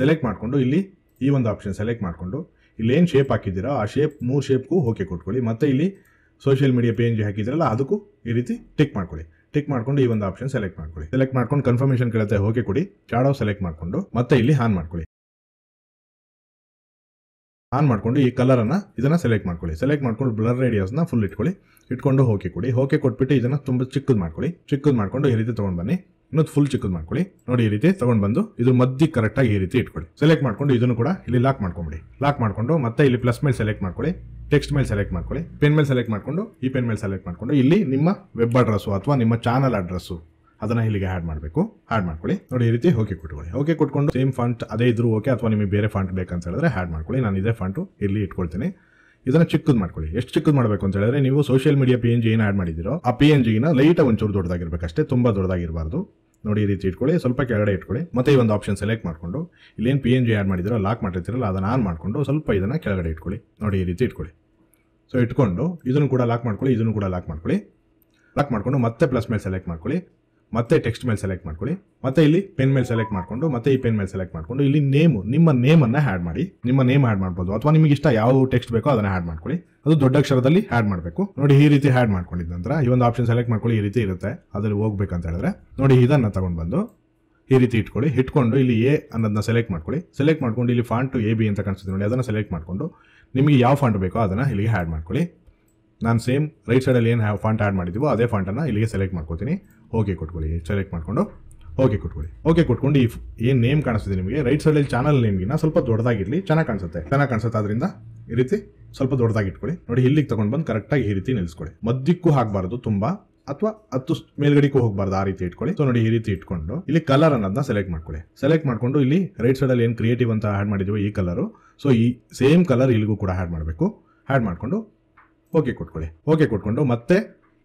ಸೆಲೆಕ್ಟ್ ಮಾಡಿಕೊಂಡು ಇಲ್ಲಿ ಈ ಒಂದು ಆಪ್ಷನ್ ಸೆಲೆಕ್ಟ್ ಮಾಡಿಕೊಂಡು ಇಲ್ಲಿ ಏನು ಶೇಪ್ ಹಾಕಿದ್ದೀರೋ ಆ ಶೇಪ್ ಮೂರು ಶೇಪ್ಗೂ ಓಕೆ ಕೊಟ್ಕೊಳ್ಳಿ ಮತ್ತೆ ಇಲ್ಲಿ ಸೋಷಿಯಲ್ ಮೀಡಿಯಾ ಪೇಜ್ ಹಾಕಿದ್ರಲ್ಲ ಅದಕ್ಕೂ ಈ ರೀತಿ ಟಿಕ್ ಮಾಡ್ಕೊಳ್ಳಿ ಟಿಕ್ ಮಾಡ್ಕೊಂಡು ಈ ಒಂದು ಆಪ್ಷನ್ ಸೆಲೆಕ್ಟ್ ಮಾಡ್ಕೊಳ್ಳಿ ಸೆಲೆಕ್ಟ್ ಮಾಡ್ಕೊಂಡು ಕನ್ಫರ್ಮೇಷನ್ ಕೇಳುತ್ತೆ ಓಕೆ ಕೊಡಿ ಚಾಡೋ ಸೆಲೆಕ್ಟ್ ಮಾಡಿಕೊಂಡು ಮತ್ತೆ ಇಲ್ಲಿ ಆನ್ ಮಾಡ್ಕೊಳ್ಳಿ ಆನ್ ಮಾಡಿಕೊಂಡು ಈ ಕಲರನ್ನು ಇದನ್ನು ಸೆಲೆಕ್ಟ್ ಮಾಡ್ಕೊಳ್ಳಿ ಸೆಲೆಕ್ಟ್ ಮಾಡ್ಕೊಂಡು ಬ್ಲರ್ ರೇಡಿಯಸ್ನ ಫುಲ್ ಇಟ್ಕೊಳ್ಳಿ ಇಟ್ಕೊಂಡು ಹೋಕೆ ಕೊಡಿ ಹೋಕೆ ಕೊಟ್ಬಿಟ್ಟು ಇದನ್ನು ತುಂಬ ಚಿಕ್ಕದು ಮಾಡ್ಕೊಳ್ಳಿ ಚಿಕ್ಕದು ಮಾಡ್ಕೊಂಡು ಈ ರೀತಿ ತೊಗೊಂಡು ಬನ್ನಿ ಇನ್ನೊಂದು ಫುಲ್ ಚಿಕ್ಕದು ಮಾಡ್ಕೊಳ್ಳಿ ನೋಡಿ ಈ ರೀತಿ ತೊಗೊಂಡು ಬಂದು ಇದು ಮದ್ದಿ ಕರೆಕ್ಟಾಗಿ ಈ ರೀತಿ ಇಟ್ಕೊಳ್ಳಿ ಸೆಲೆಕ್ಟ್ ಮಾಡ್ಕೊಂಡು ಇದನ್ನು ಕೂಡ ಇಲ್ಲಿ ಲಾಕ್ ಮಾಡ್ಕೊಂಬಿಡಿ ಲಾಕ್ ಮಾಡಿಕೊಂಡು ಮತ್ತೆ ಇಲ್ಲಿ ಪ್ಲಸ್ ಮೇಲೆ ಸೆಲೆಕ್ಟ್ ಮಾಡ್ಕೊಳ್ಳಿ ಟೆಕ್ಸ್ಟ್ ಮೇಲೆ ಸೆಲೆಕ್ಟ್ ಮಾಡ್ಕೊಳ್ಳಿ ಪೆನ್ ಮೇಲೆ ಸೆಲೆಕ್ಟ್ ಮಾಡ್ಕೊಂಡು ಈ ಪೆನ್ ಮೇಲೆ ಸೆಲೆಕ್ಟ್ ಮಾಡ್ಕೊಂಡು ಇಲ್ಲಿ ನಿಮ್ಮ ವೆಬ್ ಅಡ್ರೆಸ್ಸು ಅಥವಾ ನಿಮ್ಮ ಚಾನಲ್ ಅಡ್ರೆಸ್ಸು ಅದನ್ನು ಇಲ್ಲಿಗೆ ಆ್ಯಡ್ ಮಾಡಬೇಕು ಆ್ಯಡ್ ಮಾಡ್ಕೊಳ್ಳಿ ನೋಡಿ ಈ ರೀತಿ ಓಕೆ ಕೊಟ್ಕೊಳ್ಳಿ ಓಕೆ ಕೊಟ್ಕೊಂಡು ಸೇಮ್ ಫಂಟ್ ಅದೇ ಇದ್ರೂ ಓಕೆ ಅಥವಾ ನಿಮಗೆ ಬೇರೆ ಫಂಟ್ ಬೇಕಂತ ಹೇಳಿದ್ರೆ ಆ್ಯಡ್ ಮಾಡ್ಕೊಳ್ಳಿ ನಾನು ಇದೇ ಫಂಟು ಇಲ್ಲಿ ಇಟ್ಕೊಳ್ತೀನಿ ಇದನ್ನ ಚಿಕ್ಕದ್ ಮಾಡ್ಕೊಳ್ಳಿ ಎಷ್ಟು ಚಿಕ್ಕದ್ ಮಾಡಬೇಕು ಅಂತ ಹೇಳಿದ್ರೆ ನೀವು social media P N G ಏನು ಆಡ್ ಮಾಡಿದಿರೋ ಆ ಪಿ ಎನ್ ಜಿನ ಲೈಟ್ ಒಂಚೂರು ದೊಡ್ಡದಾಗಿರ್ಬೇಕಷ್ಟೇ ತುಂಬಾ ದೊಡ್ಡದಾಗಿರಬಾರ್ದು ನೋಡಿ ಈ ರೀತಿ ಇಟ್ಕೊಳ್ಳಿ ಸ್ವಲ್ಪ ಕೆಳಗಡೆ ಇಟ್ಕೊಳ್ಳಿ ಮತ್ತೆ ಈ ಒಂದು ಆಪ್ಷನ್ ಸೆಲೆಕ್ಟ್ ಮಾಡಿಕೊಂಡು ಇಲ್ಲೇನು ಪಿ ಎನ್ ಜಿ ಆ್ಯಡ್ ಮಾಡಿದಿರೋ ಲಾಕ್ ಮಾಡಿರ್ತಿರಲ್ಲ ಅದನ್ನು ಆನ್ ಮಾಡಿಕೊಂಡು ಸ್ವಲ್ಪ ಇದನ್ನು ಕೆಳಗಡೆ ಇಟ್ಕೊಳ್ಳಿ ನೋಡಿ ಈ ರೀತಿ ಇಟ್ಕೊಳ್ಳಿ ಸೊ ಇಟ್ಕೊಂಡು ಇದನ್ನು ಕೂಡ ಲಾಕ್ ಮಾಡ್ಕೊಳ್ಳಿ ಇದನ್ನು ಕೂಡ ಲಾಕ್ ಮಾಡ್ಕೊಳ್ಳಿ ಲಾಕ್ ಮಾಡಿಕೊಂಡು ಮತ್ತೆ ಪ್ಲಸ್ ಮೇಲೆ ಸೆಲೆಕ್ಟ್ ಮಾಡ್ಕೊಳ್ಳಿ ಮತ್ತೆ ಟೆಕ್ಸ್ಟ್ ಮೇಲೆ ಸೆಲೆಕ್ಟ್ ಮಾಡ್ಕೊಳ್ಳಿ ಮತ್ತೆ ಇಲ್ಲಿ ಪೆನ್ ಮೇಲೆ ಸೆಲೆಕ್ಟ್ ಮಾಡ್ಕೊಂಡು ಮತ್ತೆ ಈ ಪೆನ್ ಮೇಲೆ ಸೆಲೆಕ್ಟ್ ಮಾಡಿಕೊಂಡು ಇಲ್ಲಿ ನೇಮು ನಿಮ್ಮ ನೇಮನ್ನು ಆ್ಯಡ್ ಮಾಡಿ ನಿಮ್ಮ ನೇಮ್ ಆ್ಯಡ್ ಮಾಡ್ಬೋದು ಅಥವಾ ನಿಮಗೆ ಇಷ್ಟ ಯಾವ ಟೆಕ್ಸ್ಟ್ ಬೇಕೋ ಅದನ್ನು ಆ್ಯಡ್ ಮಾಡ್ಕೊಳ್ಳಿ ಅದು ದೊಡ್ಡ ಅಕ್ಷರದಲ್ಲಿ ಆ್ಯಡ್ ಮಾಡಬೇಕು ನೋಡಿ ಈ ರೀತಿ ಆ್ಯಡ್ ಮಾಡ್ಕೊಂಡಿದ್ದ ನಂತರ ಈ ಒಂದು ಆಪ್ಷನ್ ಸೆಲೆಕ್ಟ್ ಮಾಡ್ಕೊಳ್ಳಿ ಈ ರೀತಿ ಇರುತ್ತೆ ಅದರಲ್ಲಿ ಹೋಗ್ಬೇಕಂತ ಹೇಳಿದ್ರೆ ನೋಡಿ ಇದನ್ನು ತಗೊಂಡು ಬಂದು ಈ ರೀತಿ ಇಟ್ಕೊಳ್ಳಿ ಇಟ್ಕೊಂಡು ಇಲ್ಲಿ ಎ ಅನ್ನೋದನ್ನ ಸೆಲೆಕ್ಟ್ ಮಾಡ್ಕೊಳ್ಳಿ ಸೆಲೆಕ್ಟ್ ಮಾಡ್ಕೊಂಡು ಇಲ್ಲಿ ಫಾಂಟ್ ಎ ಬಿ ಅಂತ ಕಾಣಿಸ್ತೀವಿ ನೋಡಿ ಅದನ್ನು ಸೆಲೆಕ್ಟ್ ಮಾಡಿಕೊಂಡು ನಿಮಗೆ ಯಾವ ಫಾಂಟ್ ಬೇಕೋ ಅದನ್ನು ಇಲ್ಲಿಗೆ ಆ್ಯಡ್ ಮಾಡ್ಕೊಳ್ಳಿ ನಾನು ಸೇಮ್ ರೈಟ್ ಸೈಡಲ್ಲಿ ಏನು ಫಾಂಟ್ ಆ್ಯಡ್ ಮಾಡಿದ್ದೀವೋ ಅದೇ ಫಾಂಟನ್ನು ಇಲ್ಲಿಗೆ ಸೆಲೆಕ್ಟ್ ಮಾಡ್ಕೊತೀನಿ ಓಕೆ ಕೊಟ್ಕೊಳ್ಳಿ ಸೆಲೆಕ್ಟ್ ಮಾಡಿಕೊಂಡು ಓಕೆ ಕೊಟ್ಕೊಳ್ಳಿ ಓಕೆ ಕೊಟ್ಕೊಂಡು ಈ ಏನು ನೇಮ್ ಕಾಣಿಸ್ತಿದೆ ನಿಮಗೆ ರೈಟ್ ಸೈಡಲ್ಲಿ ಚಾನಲ್ ನೇಮ್ಗಿನ ಸ್ವಲ್ಪ ದೊಡ್ಡದಾಗಿರಲಿ ಚೆನ್ನಾಗಿ ಕಾಣಿಸುತ್ತೆ ಚೆನ್ನಾಗಿ ಕಾಣಿಸುತ್ತೆ ಅದರಿಂದ ಈ ರೀತಿ ಸ್ವಲ್ಪ ದೊಡ್ಡದಾಗಿಟ್ಕೊಳ್ಳಿ ನೋಡಿ ಇಲ್ಲಿಗೆ ತಗೊಂಡು ಬಂದು ಕರೆಕ್ಟಾಗಿ ಈ ರೀತಿ ನಿಲ್ಲಿಸ್ಕೊಳ್ಳಿ ಮಧ್ಯಕ್ಕೂ ಹಾಕಬಾರ್ದು ತುಂಬ ಅಥವಾ ಹತ್ತು ಮೇಲ್ಗಡೆಗೂ ಹೋಗಬಾರ್ದು ಆ ರೀತಿ ಇಟ್ಕೊಳ್ಳಿ ಸೊ ನೋಡಿ ಈ ರೀತಿ ಇಟ್ಕೊಂಡು ಇಲ್ಲಿ ಕಲರ್ ಅನ್ನೋದನ್ನ ಸೆಲೆಕ್ಟ್ ಮಾಡ್ಕೊಳ್ಳಿ ಸೆಲೆಕ್ಟ್ ಮಾಡಿಕೊಂಡು ಇಲ್ಲಿ ರೈಟ್ ಸೈಡಲ್ಲಿ ಏನು ಕ್ರಿಯೇಟಿವ್ ಅಂತ ಆ್ಯಡ್ ಮಾಡಿದ್ವಿ ಈ ಕಲರು ಸೊ ಈ ಸೇಮ್ ಕಲರ್ ಇಲ್ಲಿಗೂ ಕೂಡ ಆ್ಯಡ್ ಮಾಡಬೇಕು ಆ್ಯಡ್ ಮಾಡಿಕೊಂಡು ಓಕೆ ಕೊಟ್ಕೊಳ್ಳಿ ಓಕೆ ಕೊಟ್ಕೊಂಡು ಮತ್ತೆ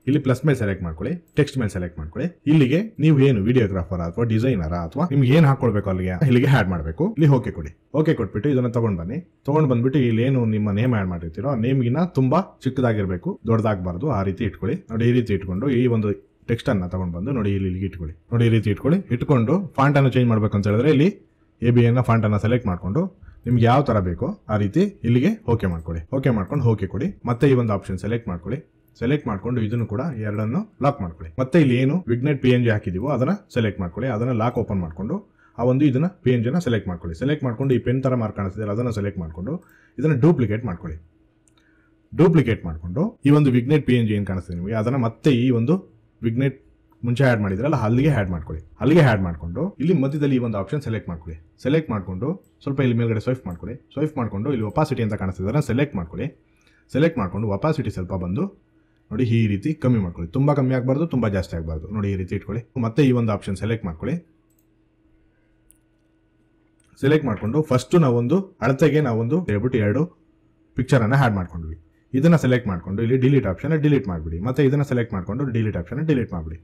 ಇಲ್ಲಿ ಪ್ಲಸ್ ಮೇಲೆ ಸೆಲೆಕ್ಟ್ ಮಾಡ್ಕೊಳ್ಳಿ ಟೆಕ್ಸ್ಟ್ ಮೇಲೆ ಸೆಲೆಕ್ಟ್ ಮಾಡ್ಕೊಳ್ಳಿ ಇಲ್ಲಿಗೆ ನೀವು ಏನು ವಿಡಿಯೋಗ್ರಾಫರ್ ಅಥವಾ ಡಿಸೈನರ್ ಅಥವಾ ನಿಮ್ಗೆ ಏನ್ ಹಾಕೊಳ್ಬೇಕು ಅಲ್ಲಿಗೆ ಇಲ್ಲಿಗೆ ಆಡ್ ಮಾಡಬೇಕು ಇಲ್ಲಿ ಓಕೆ ಕೊಡಿ ಓಕೆ ಕೊಟ್ಬಿಟ್ಟು ಇದನ್ನ ತಗೊಂಡ್ ಬನ್ನಿ ತಗೊಂಡ್ ಬಂದ್ಬಿಟ್ಟು ಇಲ್ಲಿ ಏನು ನಿಮ್ಮ ನೇಮ್ ಆಡ್ ಮಾಡಿರ್ತೀರೋ ನೇಮ್ಗಿನ ತುಂಬಾ ಚಿಕ್ಕದಾಗಿರ್ಬೇಕು ದೊಡ್ಡದಾಗಬಾರ್ದು ಆ ರೀತಿ ಇಟ್ಕೊಳ್ಳಿ ನೋಡಿ ಈ ರೀತಿ ಇಟ್ಕೊಂಡು ಈ ಒಂದು ಟೆಕ್ಸ್ಟ್ ಅನ್ನ ತಗೊಂಡ್ ಬಂದು ನೋಡಿ ಇಲ್ಲಿ ಇಲ್ಲಿಗೆ ಇಟ್ಕೊಳ್ಳಿ ನೋಡಿ ಈ ರೀತಿ ಇಟ್ಕೊಳ್ಳಿ ಇಟ್ಕೊಂಡು ಫಾಂಟ್ ಅನ್ನು ಚೇಂಜ್ ಮಾಡ್ಬೇಕು ಅಂತ ಹೇಳಿದ್ರೆ ಇಲ್ಲಿ ಎ ಬಿ ಎನ್ನ ಫಾಂಟ್ ಅನ್ನ ಸೆಲೆಕ್ಟ್ ಮಾಡಿಕೊಂಡು ನಿಮ್ಗೆ ಯಾವ ತರ ಬೇಕೋ ಆ ರೀತಿ ಇಲ್ಲಿಗೆ ಓಕೆ ಮಾಡ್ಕೊಳ್ಳಿ ಓಕೆ ಮಾಡ್ಕೊಂಡು ಓಕೆ ಕೊಡಿ ಮತ್ತೆ ಈ ಒಂದು ಆಪ್ಷನ್ ಸೆಲೆಕ್ಟ್ ಮಾಡ್ಕೊಳ್ಳಿ ಸೆಲೆಕ್ಟ್ ಮಾಡಿಕೊಂಡು ಇದನ್ನು ಕೂಡ ಎರಡನ್ನು ಲಾಕ್ ಮಾಡ್ಕೊಳ್ಳಿ ಮತ್ತೆ ಇಲ್ಲಿ ಏನು ವಿಗ್ನೆಟ್ ಪಿ ಎನ್ ಜಿ ಹಾಕಿದೀವೋ ಅದನ್ನ ಸೆಲೆಕ್ಟ್ ಮಾಡ್ಕೊಳ್ಳಿ ಅದನ್ನ ಲಾಕ್ ಓಪನ್ ಮಾಡಿಕೊಂಡು ಆ ಒಂದು ಇದನ್ನ ಪಿ ಎನ್ ಜಿನ ಸೆಲೆಕ್ಟ್ ಮಾಡ್ಕೊಳ್ಳಿ ಸೆಲೆಕ್ಟ್ ಮಾಡ್ಕೊಂಡು ಈ ಪೆನ್ ಥರ ಮಾರ್ಕ್ ಕಾಣಿಸ್ತಿದೆ ಅದನ್ನು ಸೆಲೆಕ್ಟ್ ಮಾಡಿಕೊಂಡು ಇದನ್ನು ಡೂಪ್ಲಿಕೇಟ್ ಮಾಡ್ಕೊಳ್ಳಿ ಡೂಪ್ಲಿಕೇಟ್ ಮಾಡಿಕೊಂಡು ಈ ಒಂದು ವಿಗ್ನೆಟ್ ಪಿ ಎನ್ ಜಿ ಏನು ಕಾಣಿಸ್ತಿದೆ ನಿಮಗೆ ಅದನ್ನು ಮತ್ತೆ ಈ ಒಂದು ವಿಗ್ನೆಟ್ ಮುಂಚೆ ಆ್ಯಡ್ ಮಾಡಿದ್ರಲ್ಲ ಅಲ್ಲಿಗೆ ಆ್ಯಡ್ ಮಾಡ್ಕೊಳ್ಳಿ ಅಲ್ಲಿಗೆ ಆ್ಯಡ್ ಮಾಡಿಕೊಂಡು ಇಲ್ಲಿ ಮಧ್ಯದಲ್ಲಿ ಈ ಒಂದು ಆಪ್ಷನ್ ಸೆಲೆಕ್ಟ್ ಮಾಡ್ಕೊಳ್ಳಿ ಸೆಲೆಕ್ಟ್ ಮಾಡಿಕೊಂಡು ಸ್ವಲ್ಪ ಇಲ್ಲಿ ಮೇಲ್ಗಡೆ ಸ್ವೈಫ್ ಮಾಡ್ಕೊಳ್ಳಿ ಸ್ವೈಪ್ ಮಾಡಿಕೊಂಡು ಇಲ್ಲಿ ಒಪಾಸಿಟಿ ಅಂತ ಕಾಣಿಸ್ತಿದ್ರೆ ಸೆಲೆಕ್ಟ್ ಮಾಡ್ಕೊಳ್ಳಿ ಸೆಲೆಕ್ಟ್ ಮಾಡಿಕೊಂಡು ಒಪಾಸಿಟಿ ಸ್ವಲ್ಪ ಬಂದು ನೋಡಿ ಈ ರೀತಿ ಕಮ್ಮಿ ಮಾಡ್ಕೊಳ್ಳಿ ತುಂಬ ಕಮ್ಮಿ ಆಗಬಾರ್ದು ತುಂಬ ಜಾಸ್ತಿ ಆಗಬಾರ್ದು ನೋಡಿ ಈ ರೀತಿ ಇಟ್ಕೊಳ್ಳಿ ಮತ್ತೆ ಈ ಒಂದು ಆಪ್ಷನ್ ಸೆಲೆಕ್ಟ್ ಮಾಡ್ಕೊಳ್ಳಿ ಸೆಲೆಕ್ಟ್ ಮಾಡಿಕೊಂಡು ಫಸ್ಟು ನಾವೊಂದು ಅಳತೆಗೆ ನಾವೊಂದು ಹೇಳ್ಬಿಟ್ಟು ಎರಡು ಪಿಕ್ಚರನ್ನು ಹ್ಯಾಡ್ ಮಾಡ್ಕೊಂಡ್ವಿ ಇದನ್ನು ಸೆಲೆಕ್ಟ್ ಮಾಡಿಕೊಂಡು ಇಲ್ಲಿ ಡಿಲೀಟ್ ಆಪ್ಷನ್ ಡಿಲೀಟ್ ಮಾಡಿಬಿಡಿ ಮತ್ತೆ ಇದನ್ನು ಸೆಲೆಕ್ಟ್ ಮಾಡಿಕೊಂಡು ಡಿಲೀಟ್ ಆಪ್ಷನ್ ಡಿಲೀಟ್ ಮಾಡಿಬಿಡಿ